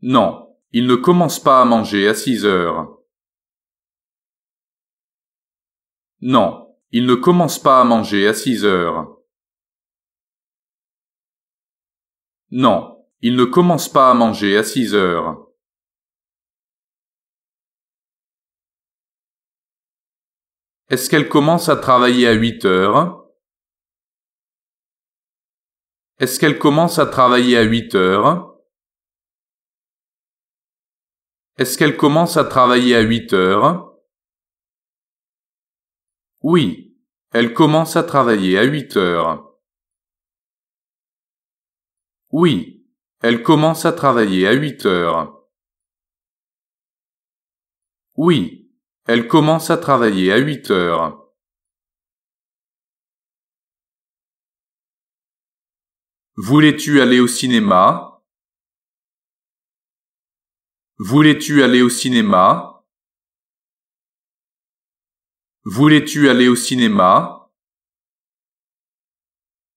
Non, il ne commence pas à manger à 6 heures. Non, il ne commence pas à manger à 6 heures. Non, il ne commence pas à manger à 6 heures. Est-ce qu'elle commence à travailler à 8 heures Est-ce qu'elle commence à travailler à 8 heures Est-ce qu'elle commence à travailler à 8 heures Oui, elle commence à travailler à 8 heures. Oui, elle commence à travailler à 8 heures. Oui, elle commence à travailler à 8 heures. Voulais-tu aller au cinéma Voulais-tu aller au cinéma Voulais-tu aller au cinéma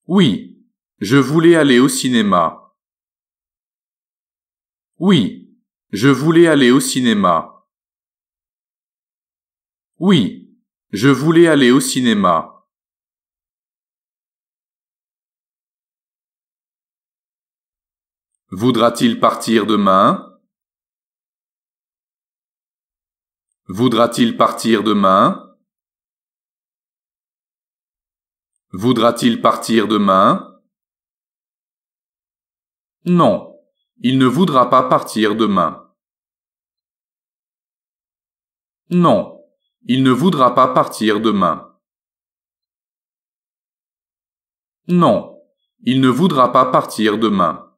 Oui, je voulais aller au cinéma. Oui, je voulais aller au cinéma. Oui, je voulais aller au cinéma. Voudra-t-il partir demain Voudra-t-il partir demain Voudra-t-il partir demain Non. Il ne voudra pas partir demain. Non, il ne voudra pas partir demain. Non, il ne voudra pas partir demain.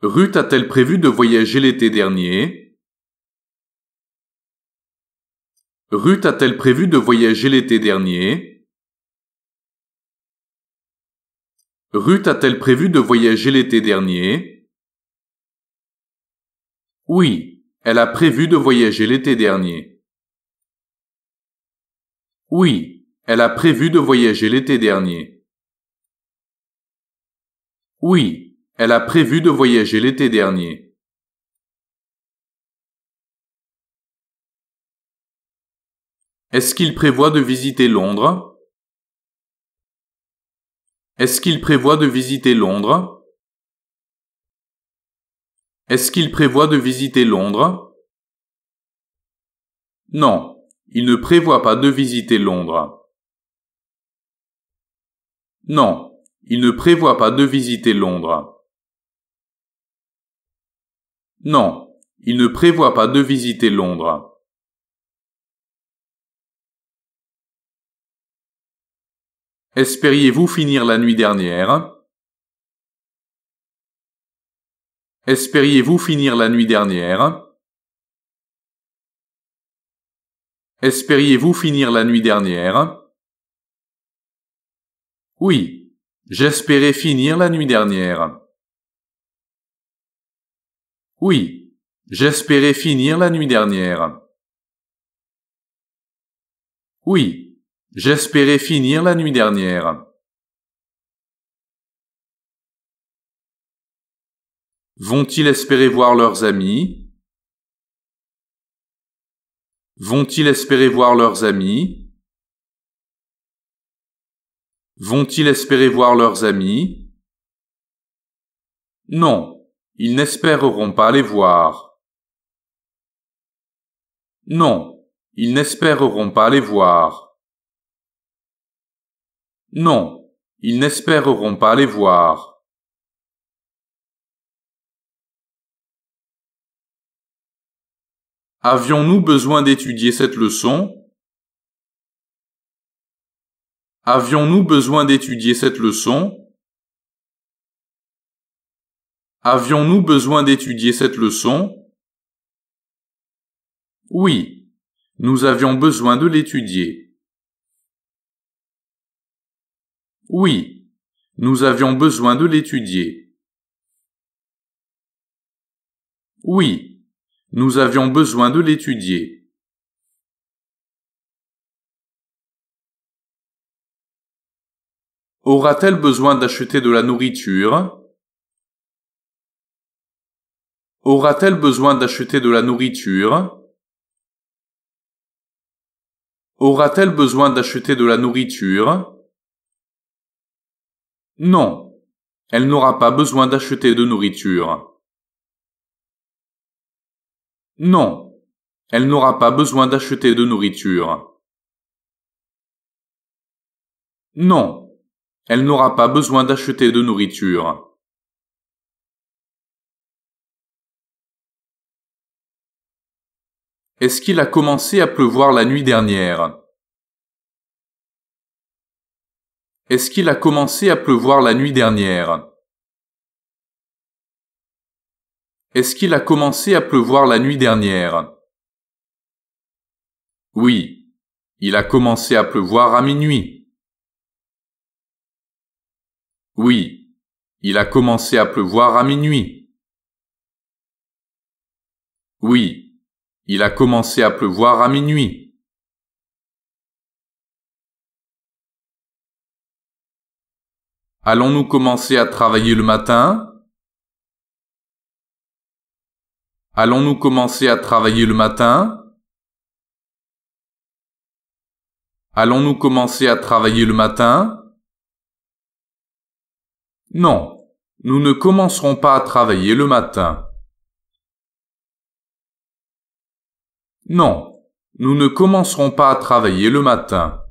Ruth a-t-elle prévu de voyager l'été dernier Ruth a-t-elle prévu de voyager l'été dernier Ruth a-t-elle prévu de voyager l'été dernier Oui, elle a prévu de voyager l'été dernier. Oui, elle a prévu de voyager l'été dernier. Oui, elle a prévu de voyager l'été dernier. Est-ce qu'il prévoit de visiter Londres est-ce qu'il prévoit de visiter Londres Est-ce qu'il prévoit de visiter Londres Non, il ne prévoit pas de visiter Londres. Non, il ne prévoit pas de visiter Londres. Non, il ne prévoit pas de visiter Londres. Espériez-vous finir la nuit dernière Espériez-vous finir la nuit dernière Espériez-vous finir la nuit dernière Oui, j'espérais finir la nuit dernière. Oui, j'espérais finir la nuit dernière. Oui, J'espérais finir la nuit dernière. Vont-ils espérer voir leurs amis Vont-ils espérer voir leurs amis Vont-ils espérer voir leurs amis Non, ils n'espéreront pas les voir. Non, ils n'espéreront pas les voir. Non, ils n'espéreront pas les voir. Avions-nous besoin d'étudier cette leçon Avions-nous besoin d'étudier cette leçon Avions-nous besoin d'étudier cette leçon Oui, nous avions besoin de l'étudier. Oui, nous avions besoin de l'étudier. Oui, nous avions besoin de l'étudier. Aura-t-elle besoin d'acheter de la nourriture Aura-t-elle besoin d'acheter de la nourriture Aura-t-elle besoin d'acheter de la nourriture non, elle n'aura pas besoin d'acheter de nourriture. Non, elle n'aura pas besoin d'acheter de nourriture. Non, elle n'aura pas besoin d'acheter de nourriture. Est-ce qu'il a commencé à pleuvoir la nuit dernière Est-ce qu'il a commencé à pleuvoir la nuit dernière Est-ce qu'il a commencé à pleuvoir la nuit dernière Oui, il a commencé à pleuvoir à minuit. Oui, il a commencé à pleuvoir à minuit. Oui, il a commencé à pleuvoir à minuit. Allons-nous commencer à travailler le matin Allons-nous commencer à travailler le matin Allons-nous commencer à travailler le matin Non, nous ne commencerons pas à travailler le matin. Non, nous ne commencerons pas à travailler le matin.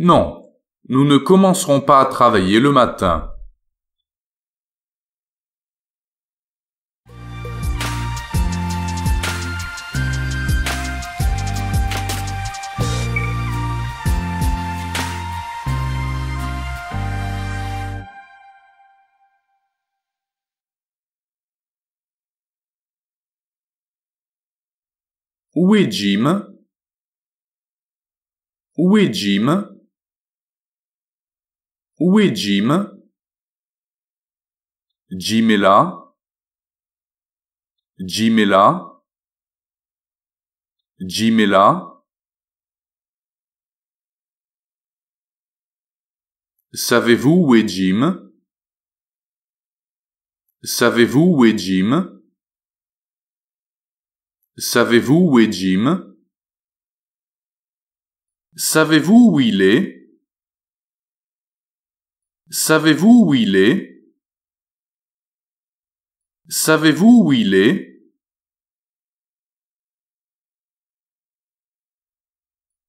Non, nous ne commencerons pas à travailler le matin. Où est Jim? Où est Jim? Où est Jim Jim est là. Jim est là. Jim est là. Savez-vous où est Jim Savez-vous où est Jim Savez-vous où est Jim Savez-vous où il est Savez-vous où il est Savez-vous où il est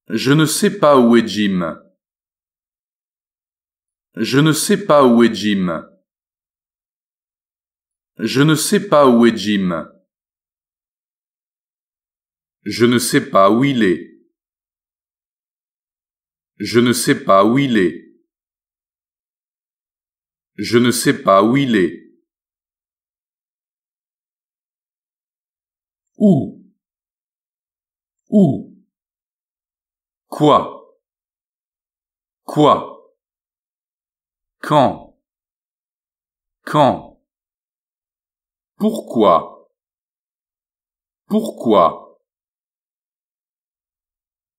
Je ne sais pas où est Jim. Je ne sais pas où est Jim. Je ne sais pas où est Jim. Je ne sais pas où il est. Je ne sais pas où il est. Je ne sais pas où il est. Où Où Quoi Quoi Quand Quand Pourquoi Pourquoi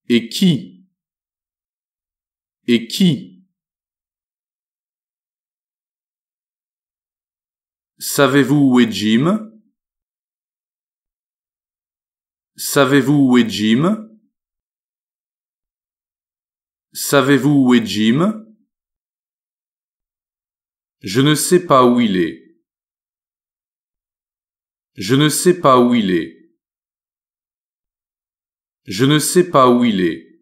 Et qui Et qui Savez-vous où est Jim? Savez-vous où est Jim? Savez-vous où est Jim? Je ne sais pas où il est. Je ne sais pas où il est. Je ne sais pas où il est.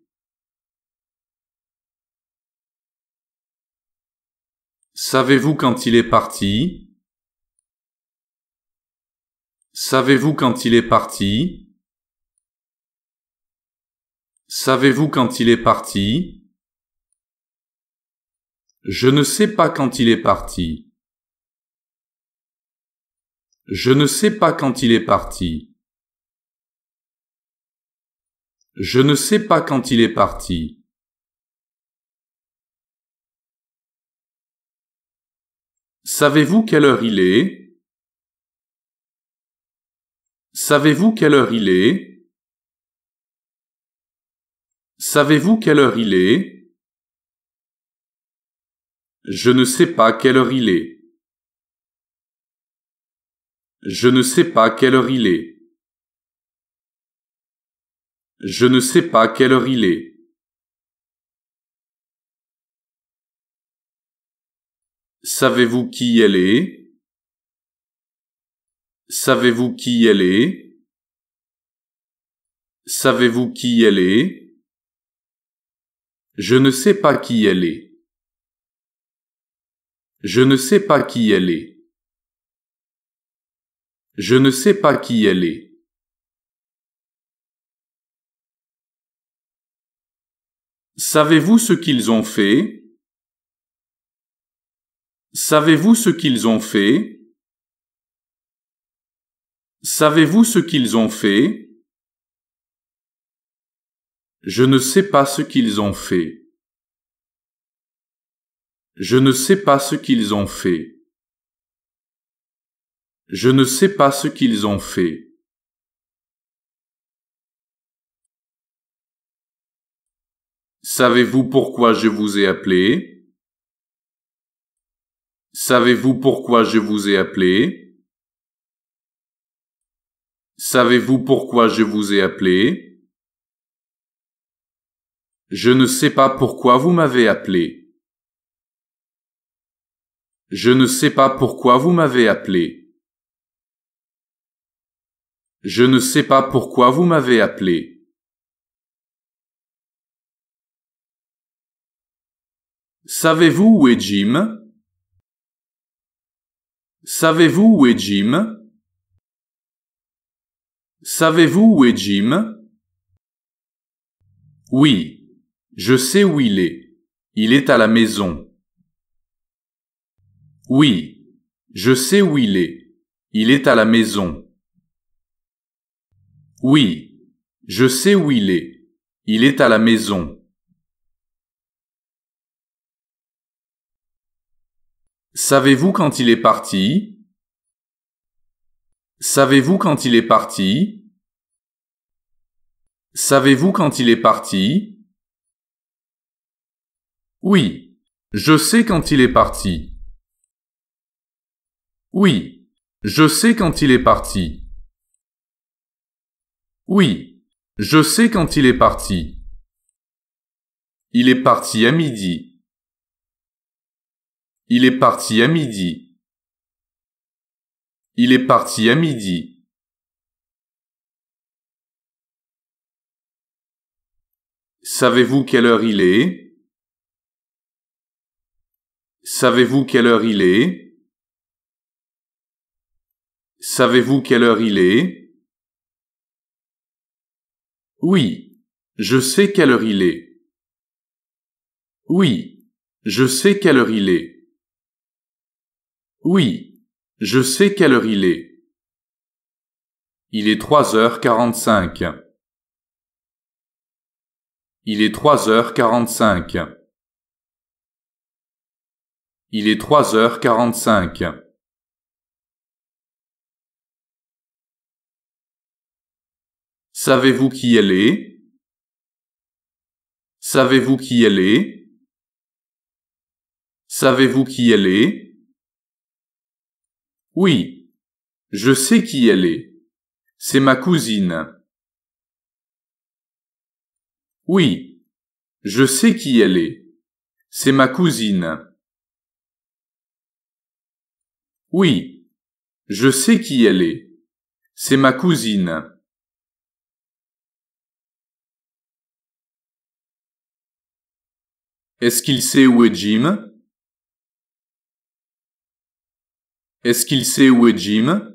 Savez-vous quand il est parti? Savez-vous quand il est parti Savez-vous quand il est parti Je ne sais pas quand il est parti. Je ne sais pas quand il est parti. Je ne sais pas quand il est parti. Savez-vous quelle heure il est Savez-vous quelle heure il est Savez-vous quelle heure il est Je ne sais pas quelle heure il est. Je ne sais pas quelle heure il est. Je ne sais pas quelle heure il est. Savez-vous qui elle est Savez-vous qui elle est Savez-vous qui elle est Je ne sais pas qui elle est. Je ne sais pas qui elle est. Je ne sais pas qui elle est. Savez-vous ce qu'ils ont fait Savez-vous ce qu'ils ont fait Savez-vous ce qu'ils ont fait Je ne sais pas ce qu'ils ont fait. Je ne sais pas ce qu'ils ont fait. Je ne sais pas ce qu'ils ont fait. Savez-vous pourquoi je vous ai appelé Savez-vous pourquoi je vous ai appelé Savez-vous pourquoi je vous ai appelé Je ne sais pas pourquoi vous m'avez appelé. Je ne sais pas pourquoi vous m'avez appelé. Je ne sais pas pourquoi vous m'avez appelé. Savez-vous où est Jim Savez-vous où est Jim Savez-vous où est Jim Oui, je sais où il est. Il est à la maison. Oui, je sais où il est. Il est à la maison. Oui, je sais où il est. Il est à la maison. Savez-vous quand il est parti Savez-vous quand il est parti Savez-vous quand il est parti Oui, je sais quand il est parti. Oui, je sais quand il est parti. Oui, je sais quand il est parti. Il est parti à midi. Il est parti à midi. Il est parti à midi. Savez-vous quelle heure il est Savez-vous quelle heure il est Savez-vous quelle heure il est Oui, je sais quelle heure il est. Oui, je sais quelle heure il est. Oui, je sais quelle heure il est. Il est trois heures quarante-cinq. Il est trois heures quarante-cinq. Il est trois heures quarante-cinq. Savez-vous qui elle est Savez-vous qui elle est Savez-vous qui elle est oui, je sais qui elle est. C'est ma cousine. Oui, je sais qui elle est. C'est ma cousine. Oui, je sais qui elle est. C'est ma cousine. Est-ce qu'il sait où est Jim Est-ce qu'il sait où est Jim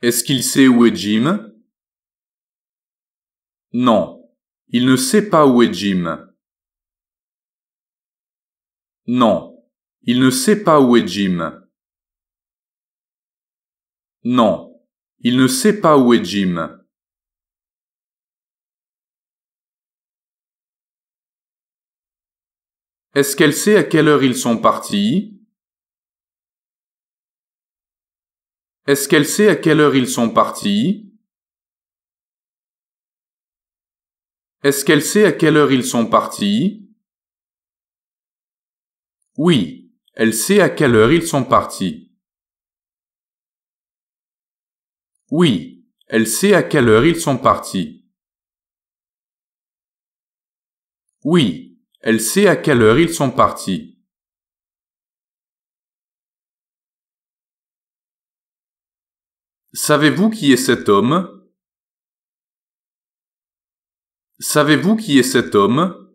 Est-ce qu'il sait où est Jim Non, il ne sait pas où est Jim. Non, il ne sait pas où est Jim. Non, il ne sait pas où est Jim. Est-ce qu'elle sait à quelle heure ils sont partis Est-ce qu'elle sait à quelle heure ils sont partis Est-ce qu'elle sait à quelle heure ils sont partis Oui, elle sait à quelle heure ils sont partis. Oui, elle sait à quelle heure ils sont partis. Oui, elle sait à quelle heure ils sont partis. Savez-vous qui est cet homme Savez-vous qui est cet homme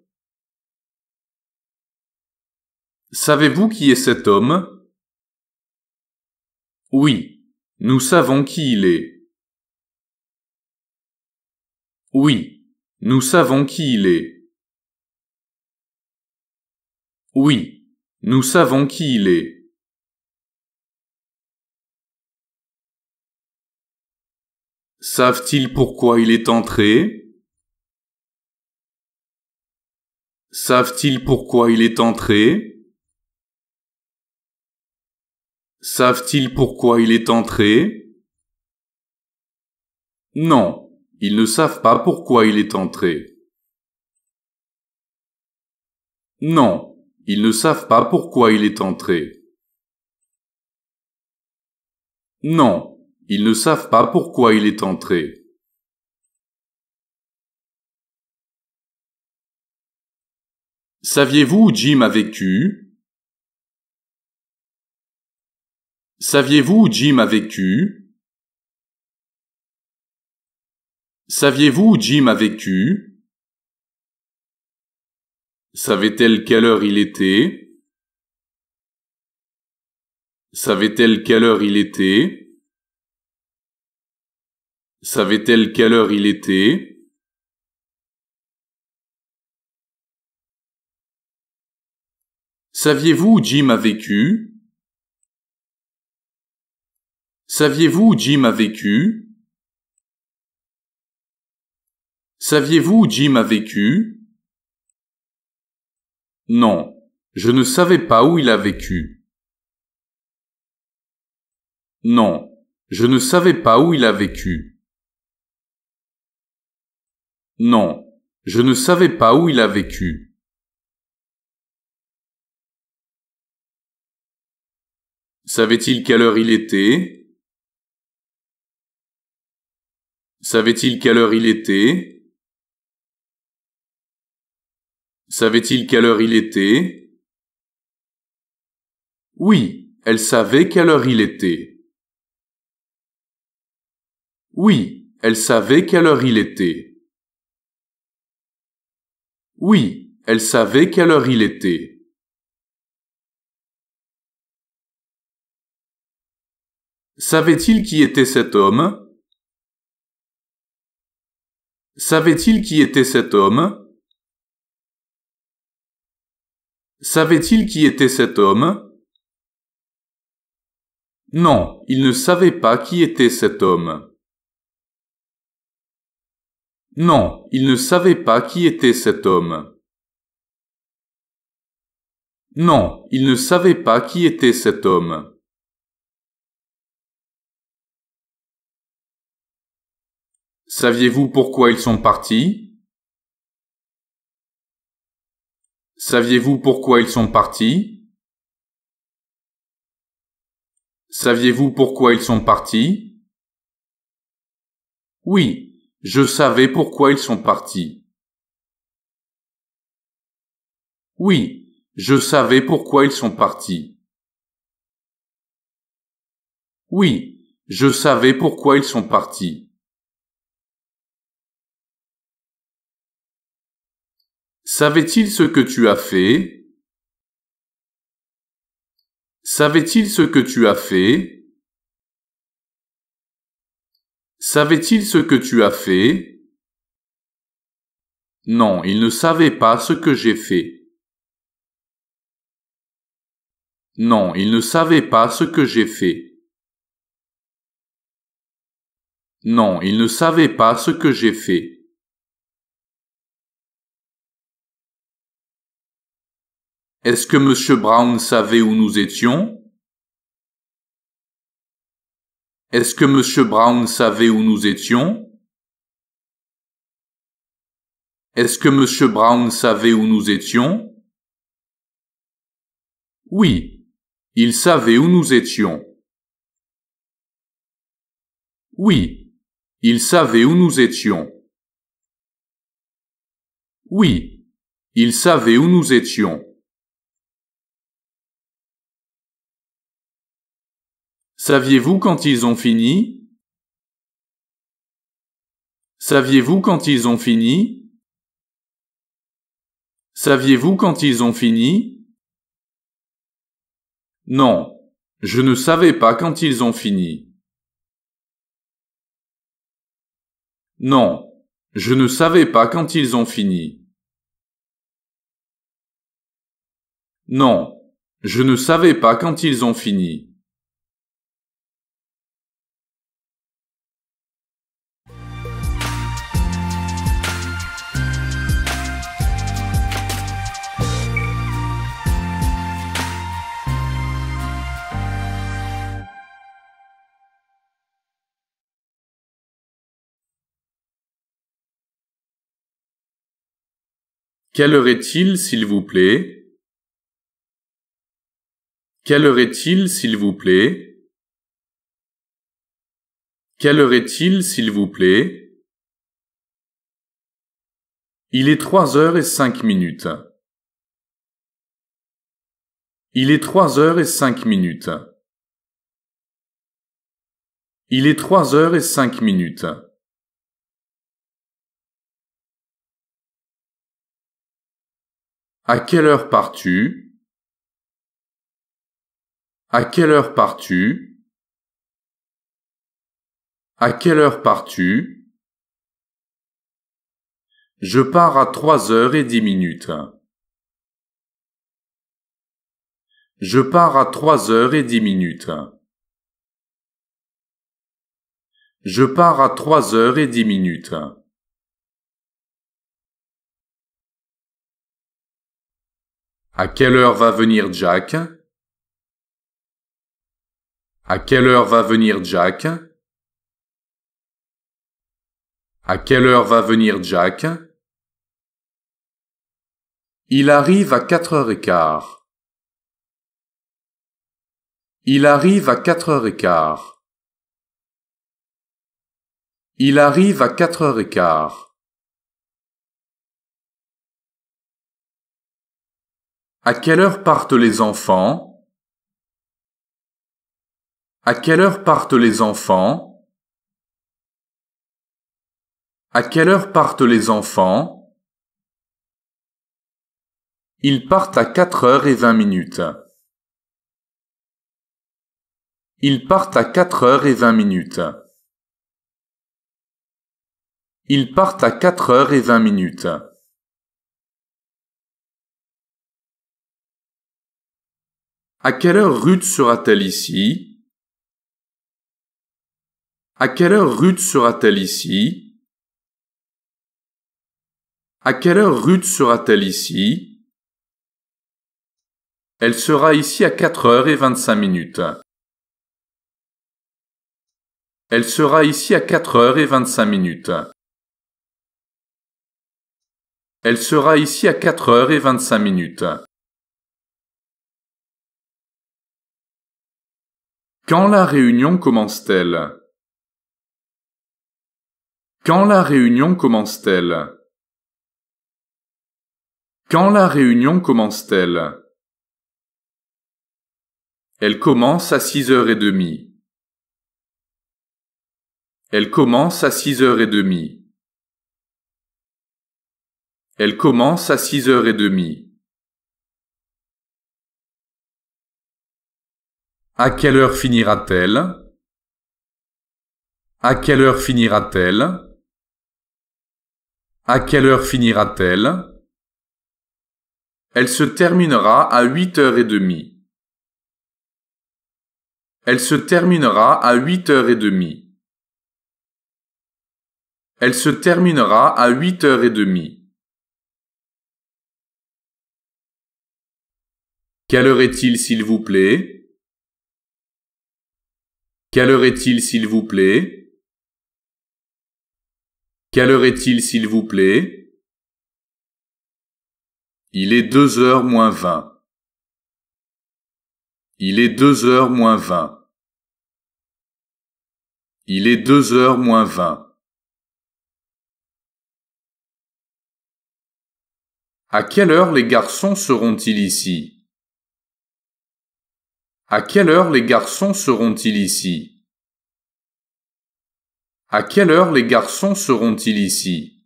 Savez-vous qui est cet homme Oui, nous savons qui il est. Oui, nous savons qui il est. Oui, nous savons qui il est. Savent-ils pourquoi il est entré Savent-ils pourquoi il est entré Savent-ils pourquoi il est entré Non, ils ne savent pas pourquoi il est entré. Non, ils ne savent pas pourquoi il est entré. Non, ils ne savent pas pourquoi il est entré. Saviez-vous où Jim a vécu Saviez-vous où Jim a vécu Saviez-vous où Jim a vécu Savait-elle quelle heure il était Savait-elle quelle heure il était Savait-elle quelle heure il était Saviez-vous Jim a vécu Saviez-vous Jim a vécu Saviez-vous Jim a vécu non, je ne savais pas où il a vécu. Non, je ne savais pas où il a vécu. Non, je ne savais pas où il a vécu. Savait-il quelle heure il était Savait-il quelle heure il était Savait-il quelle heure il était Oui, elle savait quelle heure il était. Oui, elle savait quelle heure il était. Oui, elle savait quelle heure il était. Savait-il qui était cet homme Savait-il qui était cet homme Savait-il qui était cet homme Non, il ne savait pas qui était cet homme. Non, il ne savait pas qui était cet homme. Non, il ne savait pas qui était cet homme. Saviez-vous pourquoi ils sont partis Saviez-vous pourquoi ils sont partis Saviez-vous pourquoi ils sont partis Oui, je savais pourquoi ils sont partis. Oui, je savais pourquoi ils sont partis. Oui, je savais pourquoi ils sont partis. Savait-il ce que tu as fait Savait-il ce que tu as fait Savait-il ce que tu as fait Non, il ne savait pas ce que j'ai fait. Non, il ne savait pas ce que j'ai fait. Non, il ne savait pas ce que j'ai fait. Est-ce que M. Brown savait où nous étions Est-ce que M. Brown savait où nous étions Est-ce que M. Brown savait où nous étions Oui, il savait où nous étions. Oui, il savait où nous étions. Oui, il savait où nous étions. Saviez-vous quand ils ont fini Saviez-vous quand ils ont fini Saviez-vous quand ils ont fini Non, je ne savais pas quand ils ont fini. Non, je ne savais pas quand ils ont fini. Non, je ne savais pas quand ils ont fini. Quelle heure est-il, s'il vous plaît Quelle heure est-il, s'il vous plaît Quelle heure est-il, s'il vous plaît Il est trois heures et cinq minutes. Il est trois heures et cinq minutes. Il est trois heures et cinq minutes. À quelle heure pars-tu À quelle heure pars-tu À quelle heure pars-tu Je pars à trois heures et dix minutes. Je pars à trois heures et dix minutes. Je pars à trois heures et dix minutes. À quelle heure va venir Jack À quelle heure va venir Jack À quelle heure va venir Jack Il arrive à quatre heures et quart. Il arrive à quatre heures et quart. Il arrive à quatre heures et quart. À quelle heure partent les enfants À quelle heure partent les enfants À quelle heure partent les enfants Ils partent à 4 heures et 20 minutes. Ils partent à 4 heures et 20 minutes. Ils partent à 4 heures et 20 minutes. À quelle heure rude sera-t-elle ici À quelle heure rude sera-t-elle ici À quelle heure Ruth sera-t-elle ici Elle sera ici à 4 vingt 25 minutes. Elle sera ici à 4 vingt 25 minutes. Elle sera ici à 4 vingt 25 minutes. Quand la réunion commence-t-elle Quand la réunion commence-t-elle Quand la réunion commence-t-elle Elle commence à 6 h demie. Elle commence à 6 h demie. Elle commence à 6 h demie. À quelle heure finira-t-elle À quelle heure finira-t-elle À quelle heure finira-t-elle Elle se terminera à 8 h demie. Elle se terminera à 8 h demie. Elle se terminera à 8 h demie. Quelle heure est-il, s'il vous plaît quelle heure est-il s'il vous plaît Quelle heure est-il s'il vous plaît Il est deux heures moins vingt. Il est deux heures moins vingt. Il est deux heures moins vingt. À quelle heure les garçons seront-ils ici à quelle heure les garçons seront-ils ici À quelle heure les garçons seront-ils ici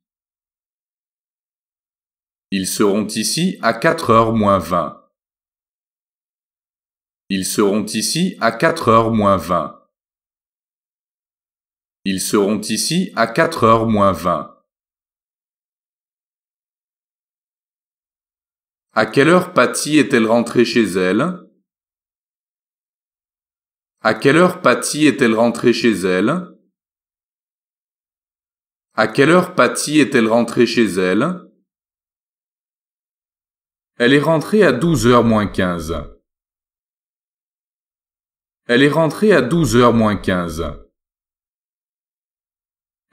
Ils seront ici à quatre heures moins vingt. Ils seront ici à quatre heures moins vingt. Ils seront ici à quatre heures moins vingt. À quelle heure Patty est-elle rentrée chez elle à quelle heure Patty est-elle rentrée chez elle À quelle heure Patty est-elle rentrée chez elle Elle est rentrée à 12h 15. Elle est rentrée à 12h 15.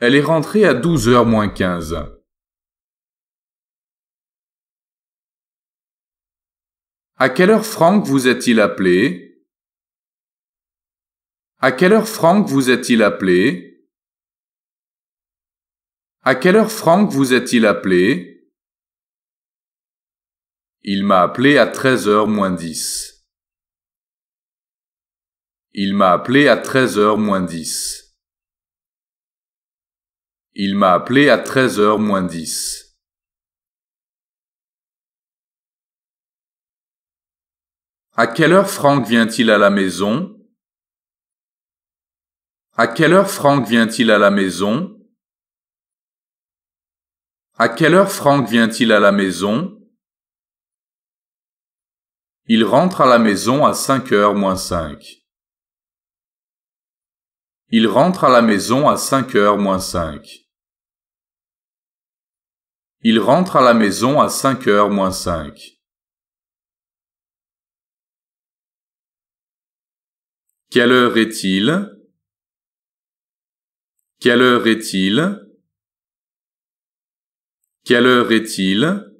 Elle est rentrée à 12h 15. À quelle heure Franck vous a-t-il appelé à quelle heure Franck vous a-t-il appelé À quelle heure Franck vous a-t-il appelé Il m'a appelé à 13h moins 10. Il m'a appelé à 13h moins 10. Il m'a appelé à 13h moins 10. À quelle heure Franck vient-il à la maison à quelle heure Franck vient-il à la maison À quelle heure Franck vient-il à la maison Il rentre à la maison à 5 heures moins cinq. Il rentre à la maison à 5 heures moins cinq. Il rentre à la maison à 5 heures moins cinq. Quelle heure est-il quelle heure est-il Quelle heure est-il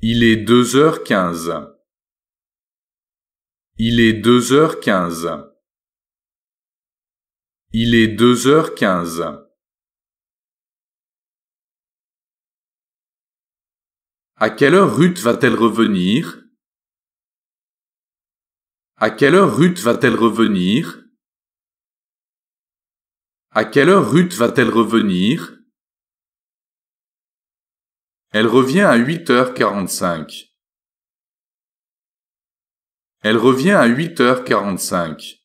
Il est 2h15. Il est 2h15. Il est 2h15. À quelle heure Ruth va-t-elle revenir À quelle heure Ruth va-t-elle revenir à quelle heure Ruth va-t-elle revenir Elle revient à 8h45. Elle revient à 8h45.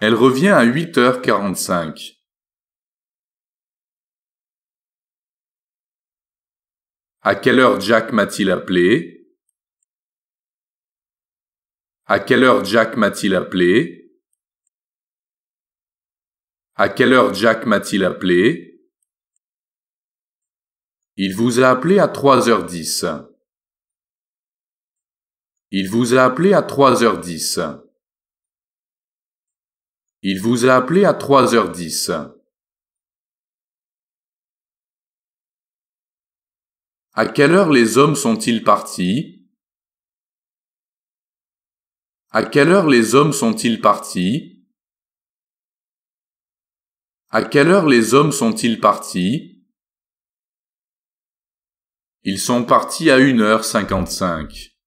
Elle revient à 8h45. À quelle heure Jack m'a-t-il appelé À quelle heure Jack m'a-t-il appelé à quelle heure Jack m'a-t-il appelé Il vous a appelé à 3h10. Il vous a appelé à 3h10. Il vous a appelé à 3h10. À quelle heure les hommes sont-ils partis À quelle heure les hommes sont-ils partis à quelle heure les hommes sont-ils partis Ils sont partis à 1h55.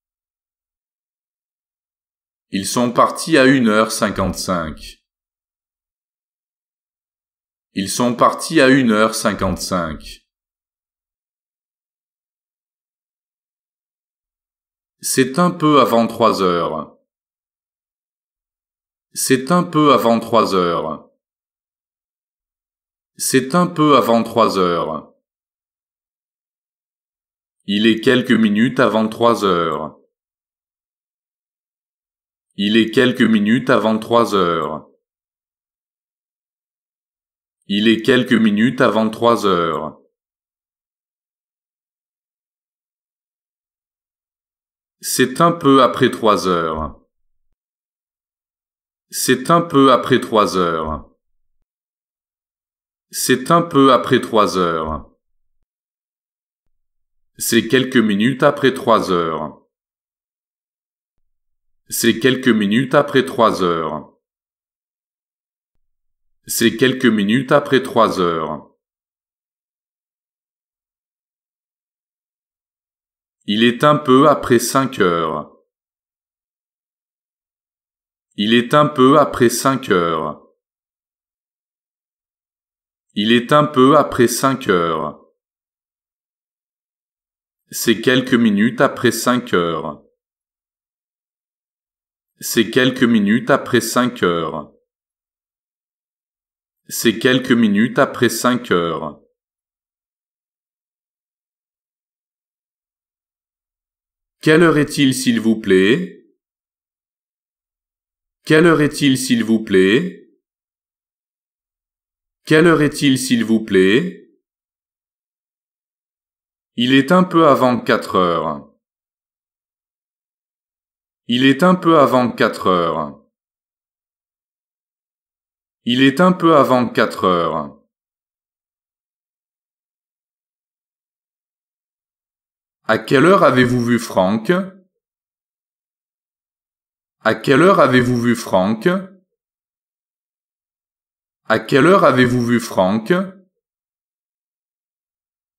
Ils sont partis à 1h55. Ils sont partis à 1h55. C'est un peu avant trois heures. C'est un peu avant trois heures. C'est un peu avant trois heures. Il est quelques minutes avant trois heures. Il est quelques minutes avant trois heures. Il est quelques minutes avant trois heures. C'est un peu après trois heures. C'est un peu après trois heures. C'est un peu après trois heures. C'est quelques minutes après trois heures. C'est quelques minutes après trois heures. C'est quelques minutes après trois heures. Il est un peu après cinq heures. Il est un peu après cinq heures. Il est un peu après cinq heures. C'est quelques minutes après cinq heures. C'est quelques minutes après cinq heures. C'est quelques minutes après cinq heures. Quelle heure est-il s'il vous plaît Quelle heure est-il s'il vous plaît quelle heure est-il, s'il vous plaît Il est un peu avant quatre heures. Il est un peu avant quatre heures. Il est un peu avant quatre heures. À quelle heure avez-vous vu Franck À quelle heure avez-vous vu Franck à quelle heure avez-vous vu Franck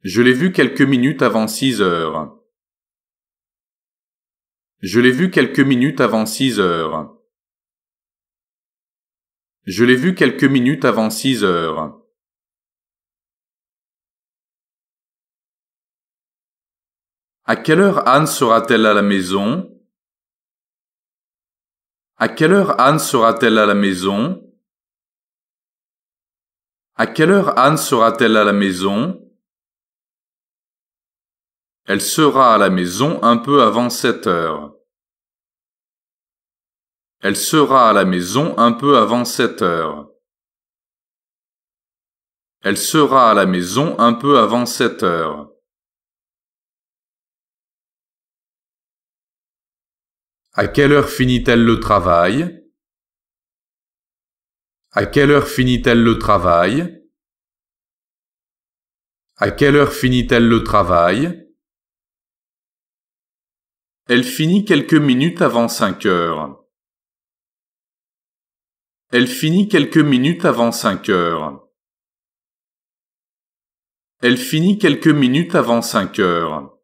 Je l'ai vu quelques minutes avant six heures. Je l'ai vu quelques minutes avant six heures. Je l'ai vu quelques minutes avant six heures. À quelle heure Anne sera-t-elle à la maison À quelle heure Anne sera-t-elle à la maison à quelle heure Anne sera-t-elle à la maison Elle sera à la maison un peu avant 7 heures. Elle sera à la maison un peu avant 7 heures. Elle sera à la maison un peu avant 7 heures. À quelle heure finit-elle le travail à quelle heure finit-elle le travail À quelle heure finit-elle le travail Elle finit quelques minutes avant cinq heures. Elle finit quelques minutes avant cinq heures. Elle finit quelques minutes avant cinq heures.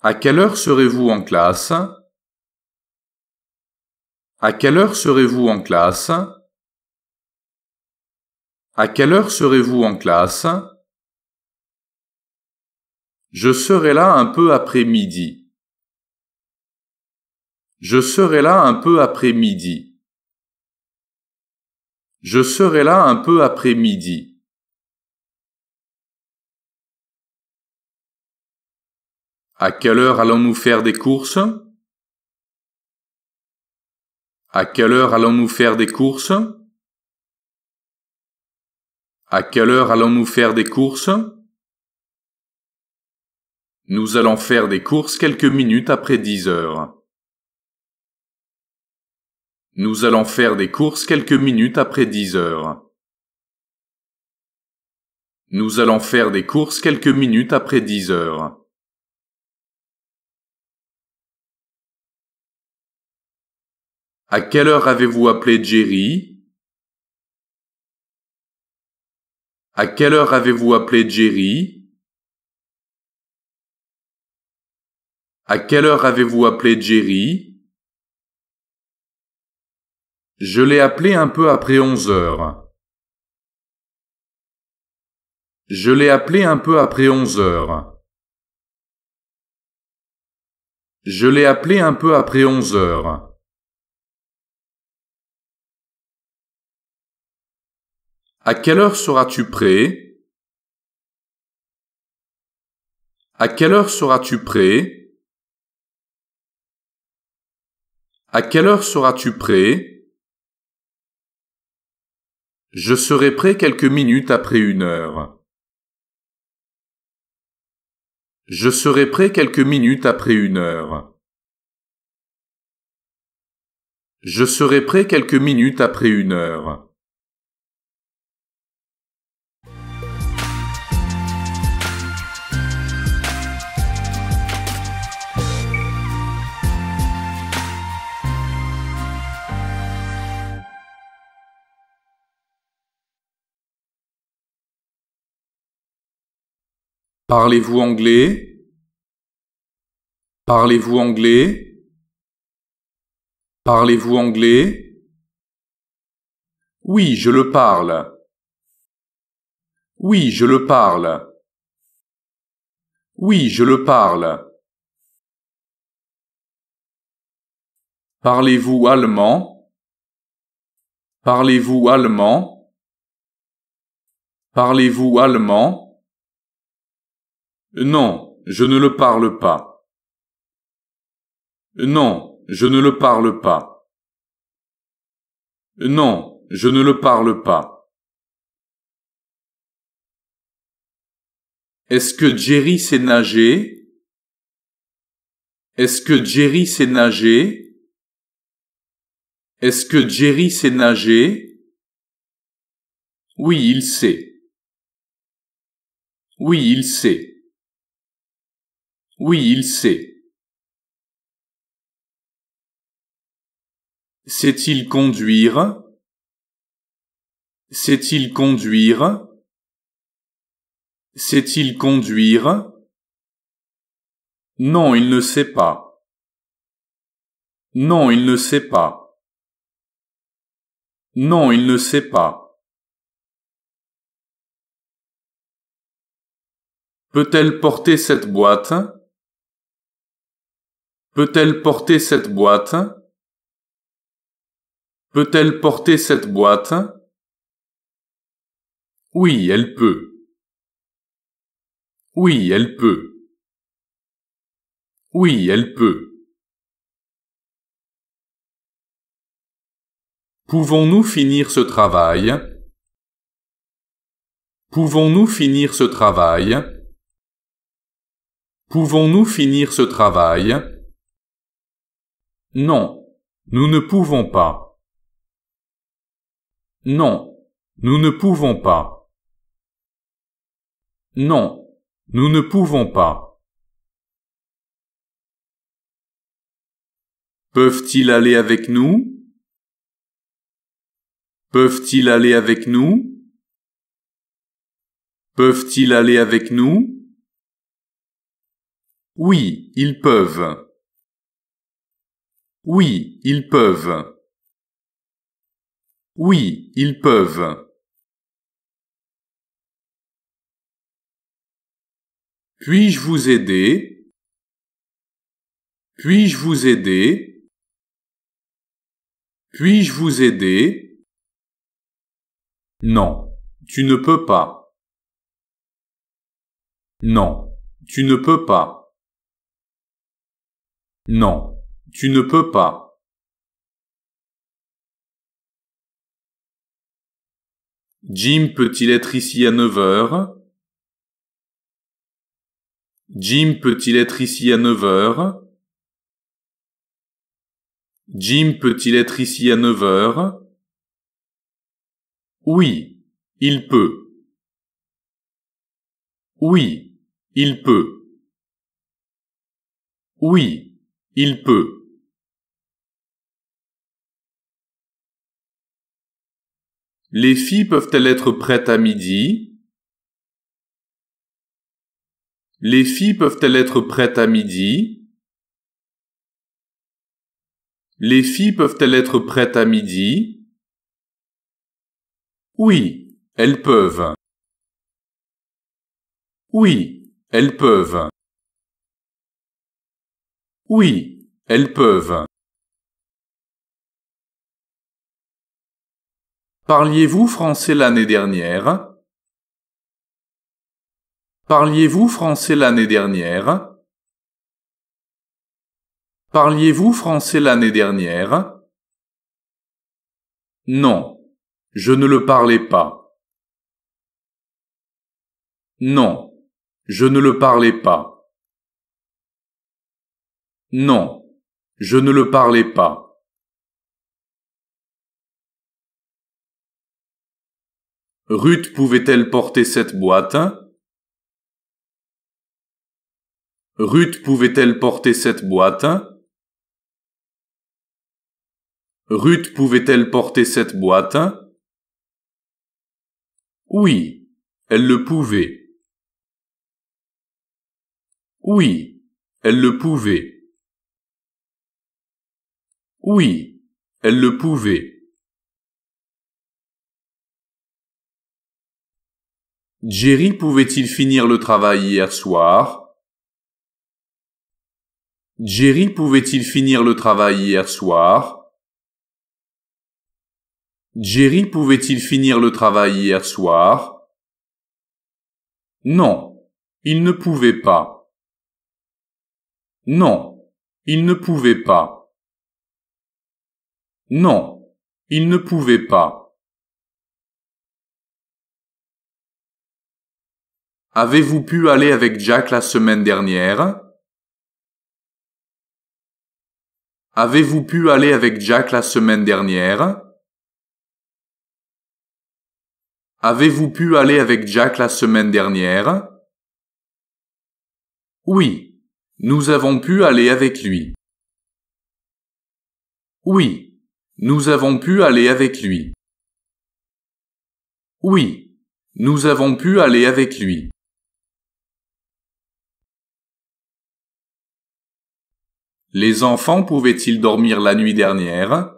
À quelle heure serez-vous en classe à quelle heure serez-vous en classe À quelle heure serez-vous en classe Je serai là un peu après midi. Je serai là un peu après midi. Je serai là un peu après midi. À quelle heure allons-nous faire des courses à quelle heure allons-nous faire des courses À quelle heure allons-nous faire des courses Nous allons faire des courses quelques minutes après 10 heures. Nous allons faire des courses quelques minutes après 10 heures. Nous allons faire des courses quelques minutes après dix heures. À quelle heure avez-vous appelé Jerry À quelle heure avez-vous appelé Jerry À quelle heure avez-vous appelé Jerry Je l'ai appelé un peu après onze heures. Je l'ai appelé un peu après onze heures. Je l'ai appelé un peu après onze heures. À quelle heure seras-tu prêt À quelle heure seras-tu prêt À quelle heure seras-tu prêt Je serai prêt quelques minutes après une heure. Je serai prêt quelques minutes après une heure. Je serai prêt quelques minutes après une heure. Parlez-vous anglais Parlez-vous anglais Parlez-vous anglais Oui, je le parle. Oui, je le parle. Oui, je le parle. Parlez-vous allemand Parlez-vous allemand Parlez-vous allemand non, je ne le parle pas. Non, je ne le parle pas. Non, je ne le parle pas. Est-ce que Jerry sait nager? Est-ce que Jerry sait nager? Est-ce que Jerry sait nager? Oui, il sait. Oui, il sait. Oui, il sait. Sait-il conduire Sait-il conduire Sait-il conduire Non, il ne sait pas. Non, il ne sait pas. Non, il ne sait pas. Peut-elle porter cette boîte Peut-elle porter cette boîte Peut-elle porter cette boîte Oui, elle peut. Oui, elle peut. Oui, elle peut. Pouvons-nous finir ce travail Pouvons-nous finir ce travail Pouvons-nous finir ce travail non, nous ne pouvons pas. Non, nous ne pouvons pas. Non, nous ne pouvons pas. Peuvent-ils aller avec nous Peuvent-ils aller avec nous Peuvent-ils aller avec nous Oui, ils peuvent. Oui, ils peuvent. Oui, ils peuvent. Puis-je vous aider Puis-je vous aider Puis-je vous aider Non, tu ne peux pas. Non, tu ne peux pas. Non, tu ne peux pas. Jim peut-il être ici à 9 heures? Jim peut-il être ici à 9 heures? Jim peut-il être ici à 9 heures? Oui, il peut. Oui, il peut. Oui, il peut. Les filles peuvent-elles être prêtes à midi Les filles peuvent-elles être prêtes à midi Les filles peuvent-elles être prêtes à midi Oui, elles peuvent. Oui, elles peuvent. Oui, elles peuvent. Parliez-vous français l'année dernière Parliez-vous français l'année dernière Parliez-vous français l'année dernière Non, je ne le parlais pas. Non, je ne le parlais pas. Non, je ne le parlais pas. Ruth pouvait-elle porter cette boîte Ruth pouvait-elle porter cette boîte Ruth pouvait-elle porter cette boîte Oui, elle le pouvait. Oui, elle le pouvait. Oui, elle le pouvait. Jerry pouvait-il finir le travail hier soir Jerry pouvait-il finir le travail hier soir Jerry pouvait-il finir le travail hier soir Non, il ne pouvait pas. Non, il ne pouvait pas. Non, il ne pouvait pas. Avez-vous pu aller avec Jack la semaine dernière? Avez-vous pu aller avec Jack la semaine dernière? Avez-vous pu aller avec Jack la semaine dernière? Oui, nous avons pu aller avec lui. Oui, nous avons pu aller avec lui. Oui, nous avons pu aller avec lui. Les enfants pouvaient-ils dormir la nuit dernière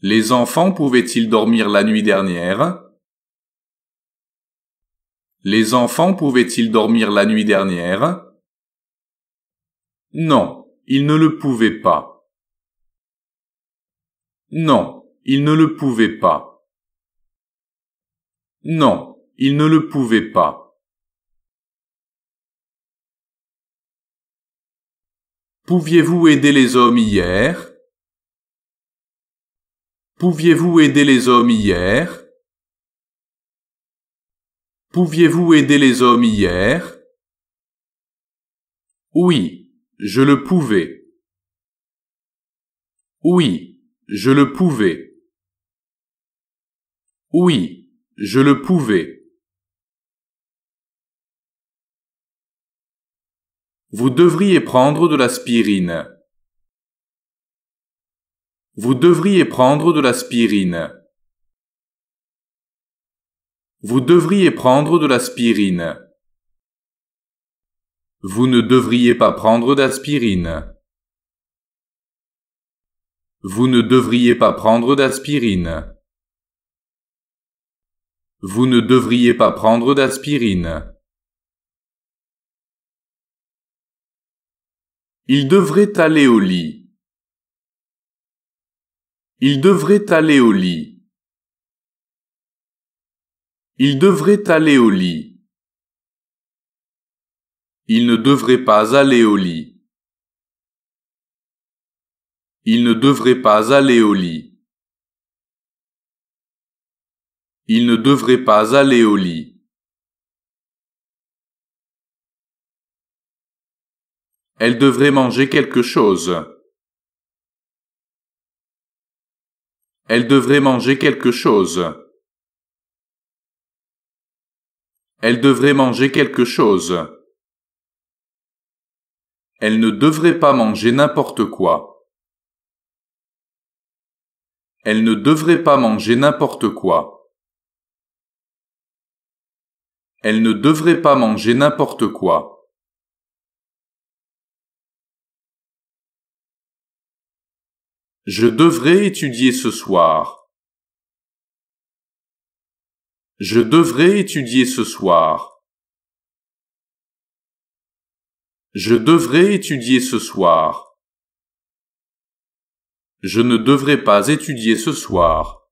Les enfants pouvaient-ils dormir la nuit dernière Les enfants pouvaient-ils dormir la nuit dernière Non, ils ne le pouvaient pas. Non, ils ne le pouvaient pas. Non, ils ne le pouvaient pas. Pouviez-vous aider les hommes hier Pouviez-vous aider les hommes hier Pouviez-vous aider les hommes hier Oui, je le pouvais. Oui, je le pouvais. Oui, je le pouvais. Vous devriez prendre de l'aspirine. Vous devriez prendre de l'aspirine. Vous devriez prendre de l'aspirine. Vous ne devriez pas prendre d'aspirine. Vous ne devriez pas prendre d'aspirine. Vous ne devriez pas prendre d'aspirine. Il devrait aller au lit. Il devrait aller au lit. Il devrait aller au lit. Il ne devrait pas aller au lit. Il ne devrait pas aller au lit. Il ne devrait pas aller au lit. Elle devrait manger quelque chose. Elle devrait manger quelque chose. Elle devrait manger quelque chose. Elle ne devrait pas manger n'importe quoi. Elle ne devrait pas manger n'importe quoi. Elle ne devrait pas manger n'importe quoi. Je devrais étudier ce soir. Je devrais étudier ce soir. Je devrais étudier ce soir. Je ne devrais pas étudier ce soir.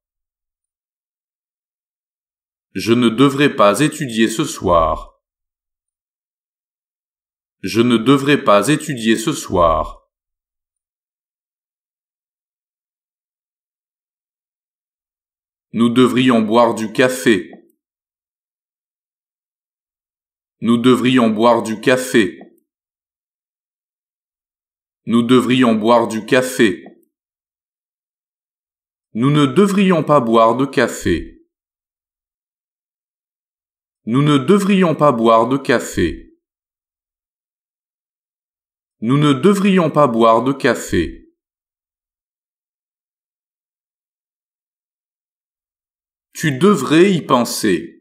Je ne devrais pas étudier ce soir. Je ne devrais pas étudier ce soir. Nous devrions boire du café. Nous devrions boire du café. Nous devrions boire du café. Nous ne devrions pas boire de café. Nous ne devrions pas boire de café. Nous ne devrions pas boire de café. Tu devrais y penser.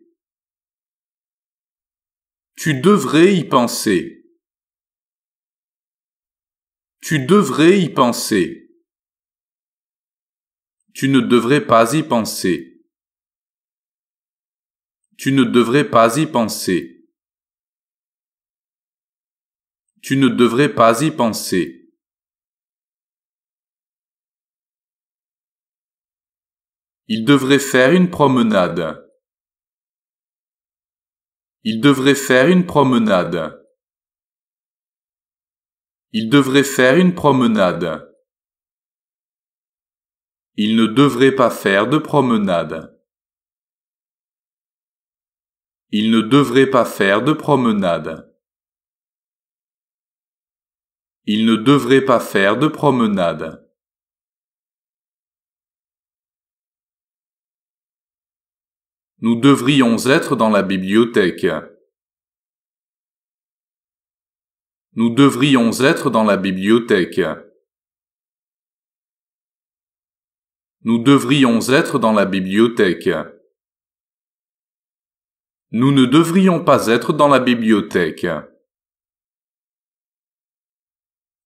Tu devrais y penser. Tu devrais y penser. Tu ne devrais pas y penser. Tu ne devrais pas y penser. Tu ne devrais pas y penser. Il devrait faire une promenade. Il devrait faire une promenade. Il devrait faire une promenade. Il ne devrait pas faire de promenade. Il ne devrait pas faire de promenade. Il ne devrait pas faire de promenade. Nous devrions être dans la bibliothèque. Nous devrions être dans la bibliothèque. Nous devrions être dans la bibliothèque. Nous ne devrions pas être dans la bibliothèque.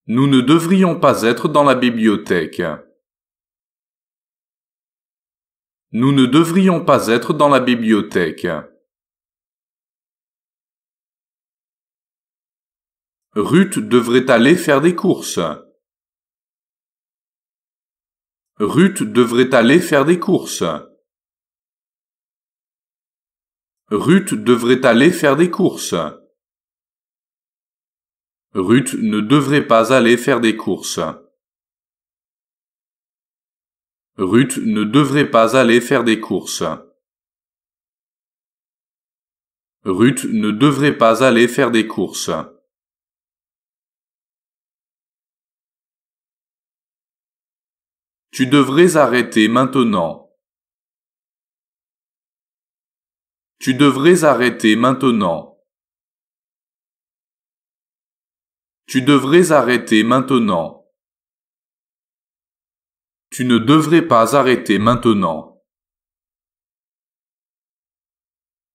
Nous ne devrions pas être dans la bibliothèque. Nous ne devrions pas être dans la bibliothèque. Ruth devrait aller faire des courses. Ruth devrait aller faire des courses. Ruth devrait aller faire des courses. Ruth ne devrait pas aller faire des courses. Ruth ne devrait pas aller faire des courses. Ruth ne devrait pas aller faire des courses. Tu devrais arrêter maintenant. Tu devrais arrêter maintenant. Tu devrais arrêter maintenant. Tu ne devrais pas arrêter maintenant.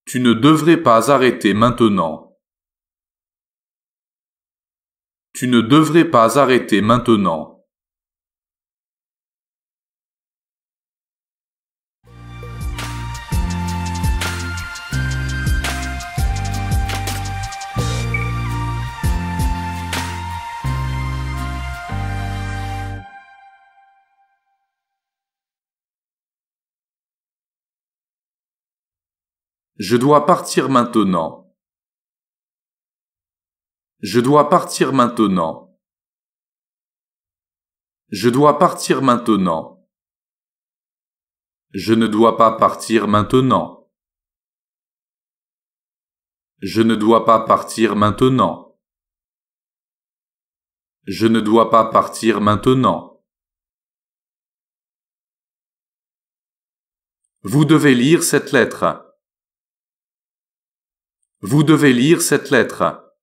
Tu ne devrais pas arrêter maintenant. Tu ne devrais pas arrêter maintenant. Je dois partir maintenant. Je dois partir maintenant. Je dois partir maintenant. Je ne dois pas partir maintenant. Je ne dois pas partir maintenant. Je ne dois pas partir maintenant. Vous devez lire cette lettre. Vous devez lire cette lettre.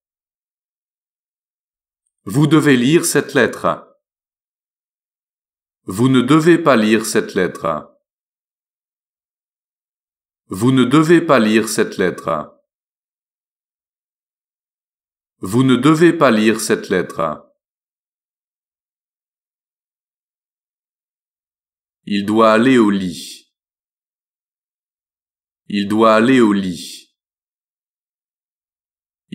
Vous devez lire cette lettre. Vous ne devez pas lire cette lettre. Vous ne devez pas lire cette lettre. Vous ne devez pas lire cette lettre. Il doit aller au lit. Il doit aller au lit.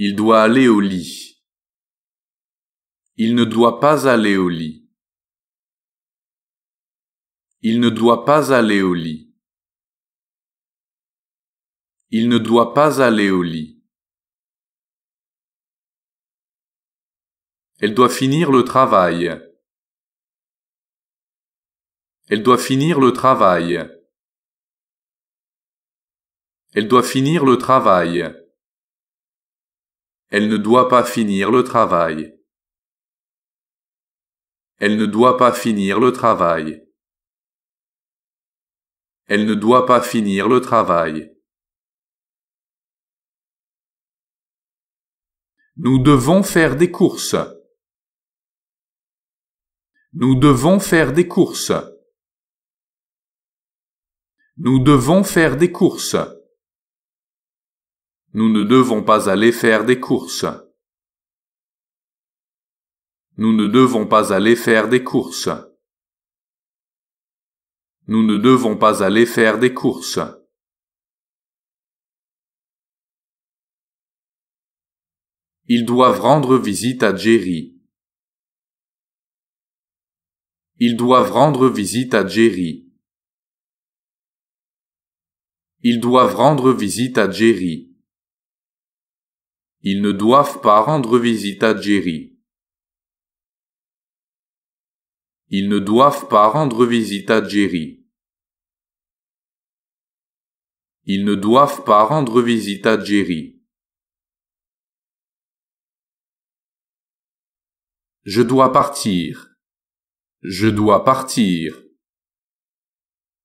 Il doit aller au lit. Il ne doit pas aller au lit. Il ne doit pas aller au lit. Il ne doit pas aller au lit. Elle doit finir le travail. Elle doit finir le travail. Elle doit finir le travail. Elle ne doit pas finir le travail. Elle ne doit pas finir le travail. Elle ne doit pas finir le travail. Nous devons faire des courses. Nous devons faire des courses. Nous devons faire des courses. Nous ne devons pas aller faire des courses. Nous ne devons pas aller faire des courses. Nous ne devons pas aller faire des courses. Ils doivent rendre visite à Jerry. Ils doivent rendre visite à Jerry. Ils doivent rendre visite à Jerry. Ils ne doivent pas rendre visite à Jerry. Ils ne doivent pas rendre visite à Jerry. Ils ne doivent pas rendre visite à Jerry. Je dois partir. Je dois partir.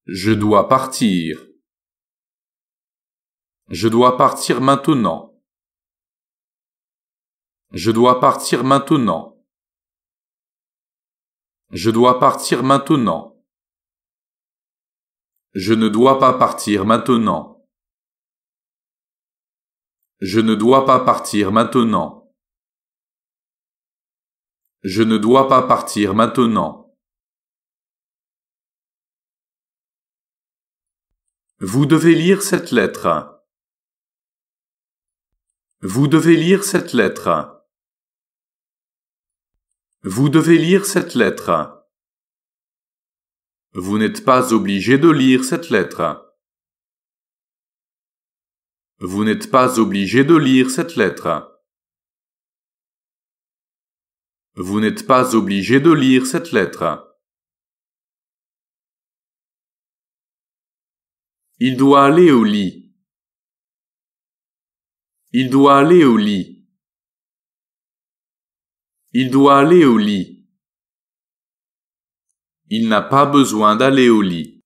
Je dois partir. Je dois partir maintenant. Je dois partir maintenant. Je dois partir maintenant. Je ne dois pas partir maintenant. Je ne dois pas partir maintenant. Je ne dois pas partir maintenant. Vous devez lire cette lettre. Vous devez lire cette lettre. Vous devez lire cette lettre. Vous n'êtes pas obligé de lire cette lettre. Vous n'êtes pas obligé de lire cette lettre. Vous n'êtes pas obligé de lire cette lettre. Il doit aller au lit. Il doit aller au lit. Il doit aller au lit. Il n'a pas besoin d'aller au lit.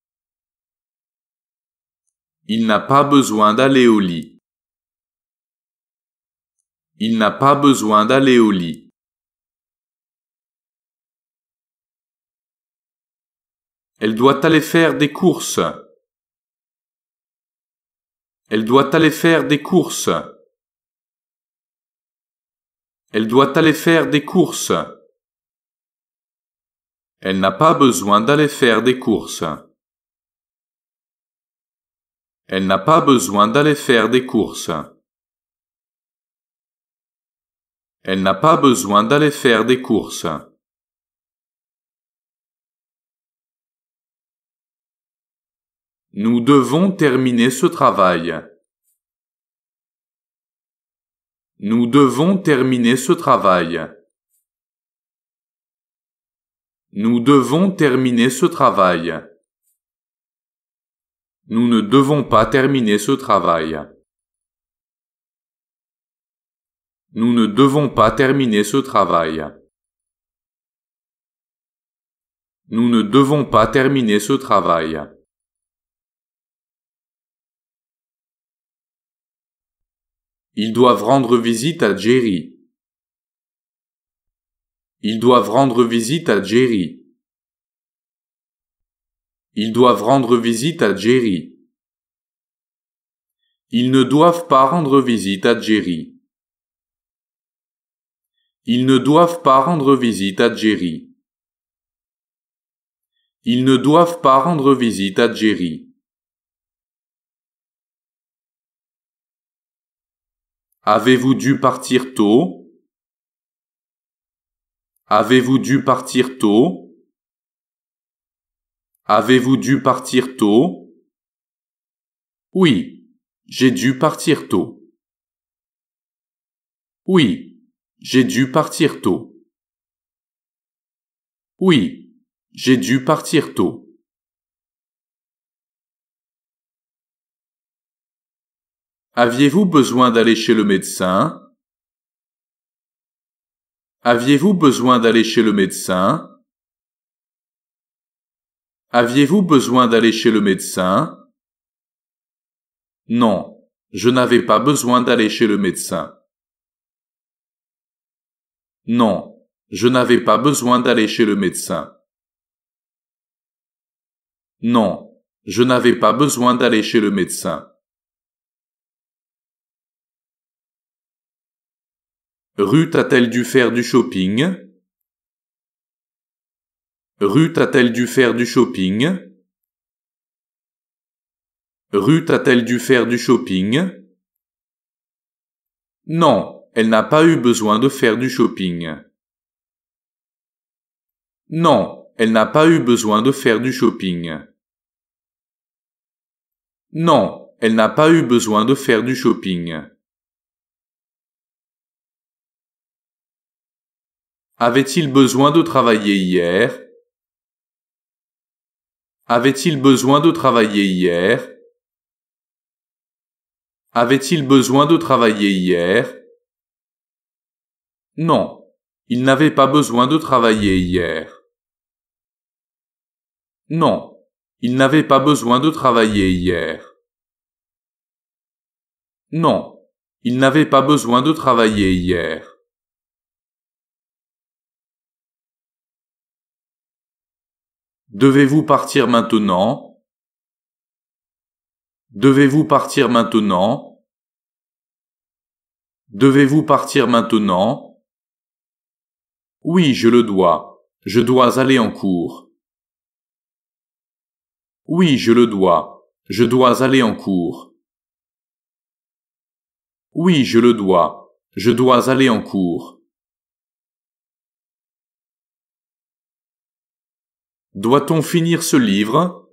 Il n'a pas besoin d'aller au lit. Il n'a pas besoin d'aller au lit. Elle doit aller faire des courses. Elle doit aller faire des courses. Elle doit aller faire des courses. Elle n'a pas besoin d'aller faire des courses. Elle n'a pas besoin d'aller faire des courses. Elle n'a pas besoin d'aller faire des courses. Nous devons terminer ce travail. Nous devons terminer ce travail. Nous devons terminer ce travail. Nous ne devons pas terminer ce travail. Nous ne devons pas terminer ce travail. Nous ne devons pas terminer ce travail. Ils doivent rendre visite à Jerry. Ils doivent rendre visite à Jerry. Ils doivent rendre visite à Jerry. Ils ne doivent pas rendre visite à Jerry. Ils ne doivent pas rendre visite à Jerry. Ils ne doivent pas rendre visite à Jerry. Avez-vous dû partir tôt Avez-vous dû partir tôt Avez-vous dû partir tôt Oui, j'ai dû partir tôt. Oui, j'ai dû partir tôt. Oui, j'ai dû partir tôt. Aviez-vous besoin d'aller chez le médecin Aviez-vous besoin d'aller chez le médecin Aviez-vous besoin d'aller chez le médecin Non, je n'avais pas besoin d'aller chez le médecin. Non, je n'avais pas besoin d'aller chez le médecin. Non, je n'avais pas besoin d'aller chez le médecin. Ruth a-t-elle dû faire du shopping Ruth a-t-elle dû faire du shopping Ruth a-t-elle dû faire du shopping Non, elle n'a pas eu besoin de faire du shopping. Non, elle n'a pas eu besoin de faire du shopping. Non, elle n'a pas eu besoin de faire du shopping. Avait-il besoin de travailler hier Avait-il besoin de travailler hier Avait-il besoin de travailler hier Non, il n'avait pas besoin de travailler hier. Non, il n'avait pas besoin de travailler hier. Non, il n'avait pas besoin de travailler hier. Devez-vous partir maintenant Devez-vous partir maintenant Devez-vous partir maintenant Oui, je le dois. Je dois aller en cours. Oui, je le dois. Je dois aller en cours. Oui, je le dois. Je dois aller en cours. Doit-on finir ce livre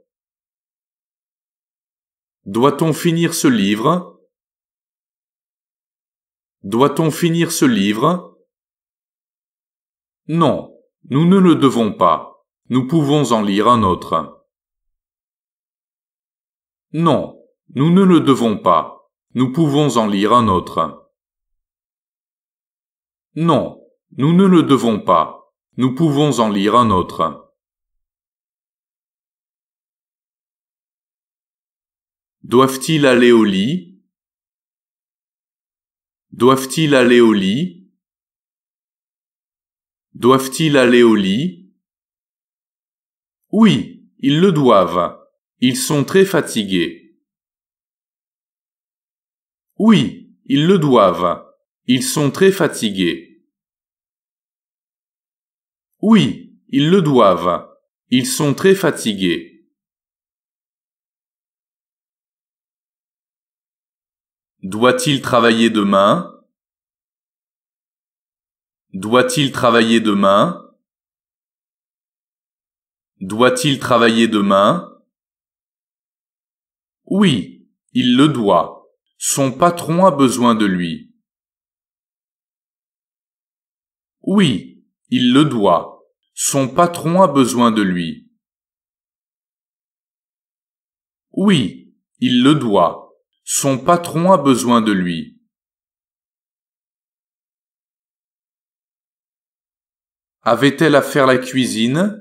Doit-on finir ce livre Doit-on finir ce livre Non, nous ne le devons pas. Nous pouvons en lire un autre. Non, nous ne le devons pas. Nous pouvons en lire un autre. Non, nous ne le devons pas. Nous pouvons en lire un autre. Doivent-ils aller au lit Doivent-ils aller au lit Doivent-ils aller au lit Oui, ils le doivent. Ils sont très fatigués. Oui, ils le doivent. Ils sont très fatigués. Oui, ils le doivent. Ils sont très fatigués. Doit-il travailler demain Doit-il travailler demain Doit-il travailler demain Oui, il le doit. Son patron a besoin de lui. Oui, il le doit. Son patron a besoin de lui. Oui, il le doit. Son patron a besoin de lui. Avait-elle à faire la cuisine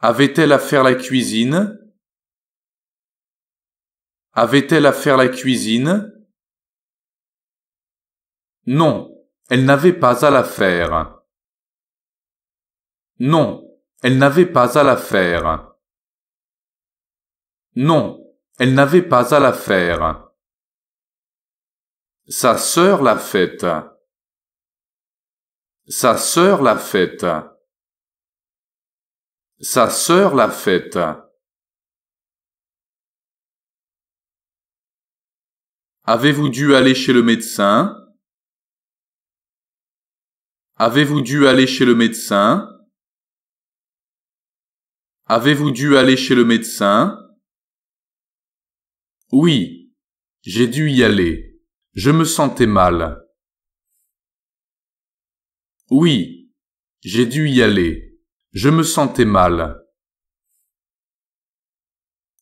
Avait-elle à faire la cuisine Avait-elle à faire la cuisine Non, elle n'avait pas à la faire. Non, elle n'avait pas à la faire. Non, elle n'avait pas à la faire. Sa sœur l'a faite. Sa sœur l'a faite. Sa sœur l'a faite. Avez-vous dû aller chez le médecin Avez-vous dû aller chez le médecin Avez-vous dû aller chez le médecin oui, j'ai dû y aller. Je me sentais mal. Oui, j'ai dû y aller. Je me sentais mal.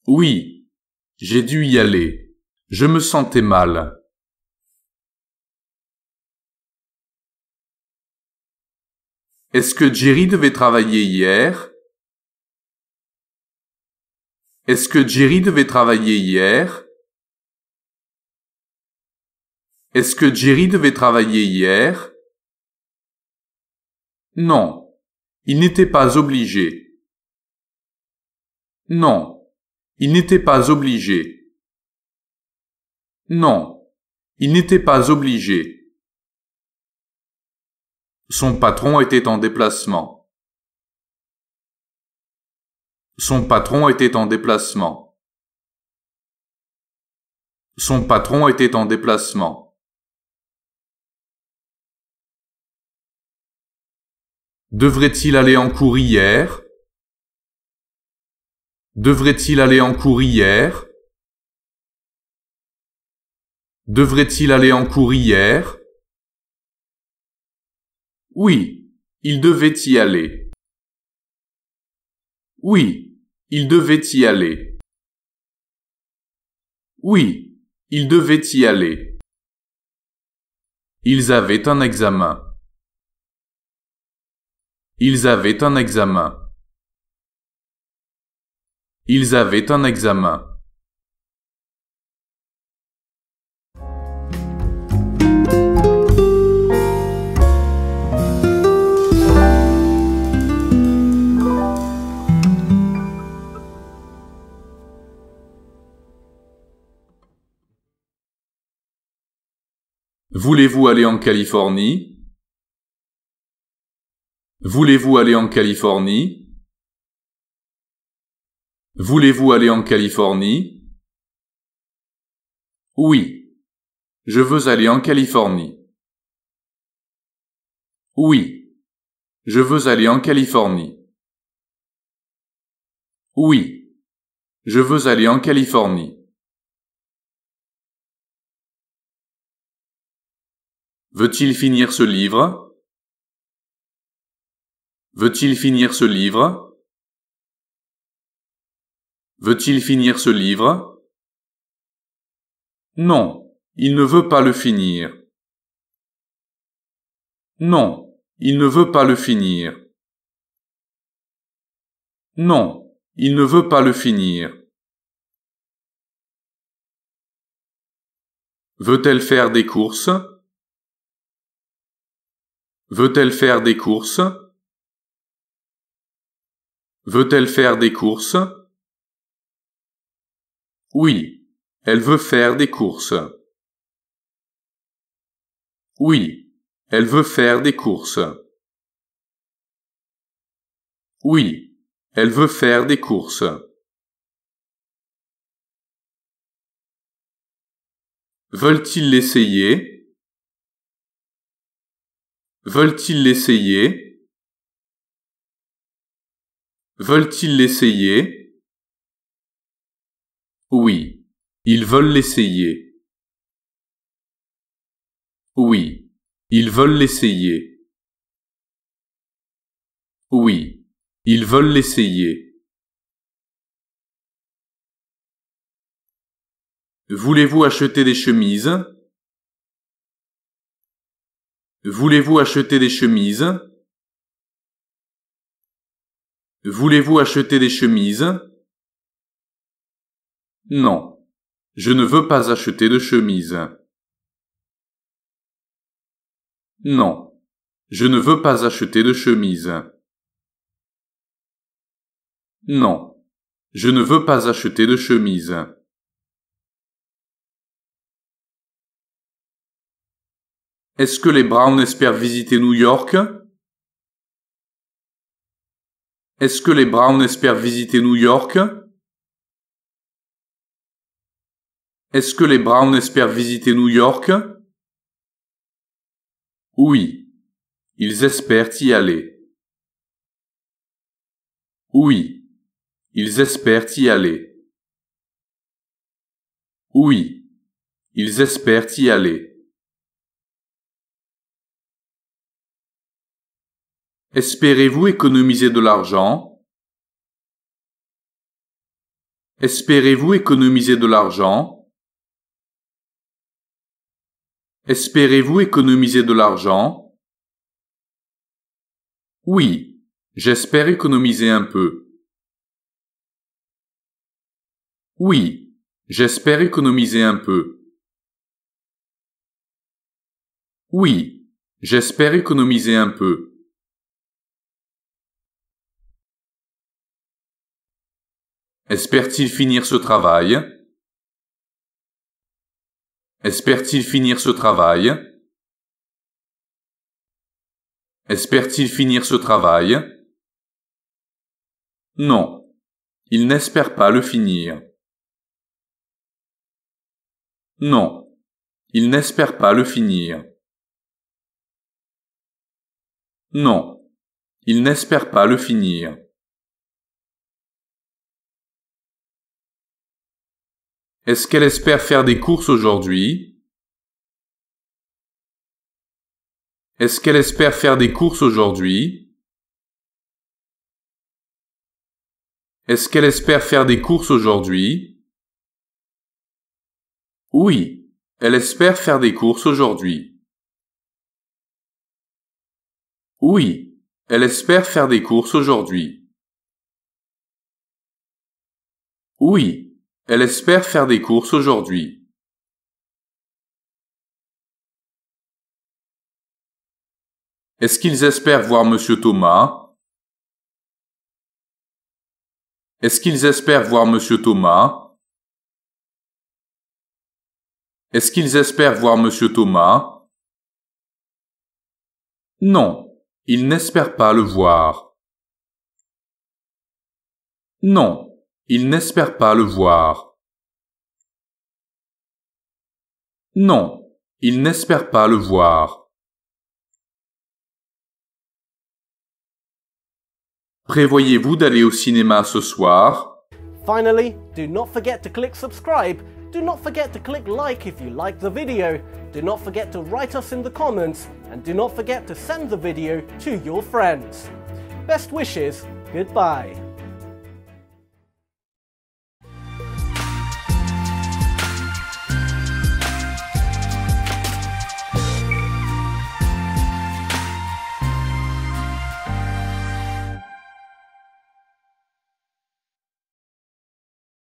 Oui, j'ai dû y aller. Je me sentais mal. Est-ce que Jerry devait travailler hier est-ce que Jerry devait travailler hier? Est-ce que Jerry devait travailler hier? Non. Il n'était pas obligé. Non. Il n'était pas obligé. Non. Il n'était pas obligé. Son patron était en déplacement. Son patron était en déplacement. Son patron était en déplacement. Devrait-il aller en cours hier Devrait-il aller en cours hier Devrait-il aller en cours hier Oui, il devait y aller. Oui, il devait y aller. Oui, il devait y aller. Ils avaient un examen. Ils avaient un examen. Ils avaient un examen. Voulez-vous aller en Californie Voulez-vous aller en Californie Voulez-vous aller en Californie Oui. Je veux aller en Californie. Oui. Je veux aller en Californie. Oui. Je veux aller en Californie. Veut-il finir ce livre Veut-il finir ce livre Veut-il finir ce livre Non, il ne veut pas le finir. Non, il ne veut pas le finir. Non, il ne veut pas le finir. Veut-elle faire des courses Veut-elle faire des courses Veut-elle faire des courses Oui, elle veut faire des courses. Oui, elle veut faire des courses. Oui, elle veut faire des courses. Veulent-ils l'essayer Veulent-ils l'essayer Veulent-ils l'essayer Oui, ils veulent l'essayer. Oui, ils veulent l'essayer. Oui, ils veulent l'essayer. Voulez-vous acheter des chemises Voulez-vous acheter des chemises Voulez-vous acheter des chemises Non. Je ne veux pas acheter de chemises. Non. Je ne veux pas acheter de chemises. Non. Je ne veux pas acheter de chemises. Est-ce que les Brown espèrent visiter New York Est-ce que les Brown espèrent visiter New York Est-ce que les Brown espèrent visiter New York Oui, ils espèrent y aller. Oui, ils espèrent y aller. Oui, ils espèrent y aller. Espérez-vous économiser de l'argent Espérez-vous économiser de l'argent Espérez-vous économiser de l'argent Oui, j'espère économiser un peu. Oui, j'espère économiser un peu. Oui, j'espère économiser un peu. Espère-t-il finir ce travail Espère-t-il finir ce travail Espère-t-il finir ce travail Non, il n'espère pas le finir. Non, il n'espère pas le finir. Non, il n'espère pas le finir. Est-ce qu'elle espère faire des courses aujourd'hui Est-ce qu'elle espère faire des courses aujourd'hui Est-ce qu'elle espère faire des courses aujourd'hui Oui, elle espère faire des courses aujourd'hui. Oui, elle espère faire des courses aujourd'hui. Oui, elle espère faire des courses aujourd'hui. Est-ce qu'ils espèrent voir Monsieur Thomas Est-ce qu'ils espèrent voir Monsieur Thomas Est-ce qu'ils espèrent voir Monsieur Thomas Non, ils n'espèrent pas le voir. Non, il n'espère pas le voir. Non, il n'espère pas le voir. Prévoyez-vous d'aller au cinéma ce soir? Finally, do not forget to click subscribe. Do not forget to click like if you like the video. Do not forget to write us in the comments and do not forget to send the video to your friends. Best wishes. Goodbye.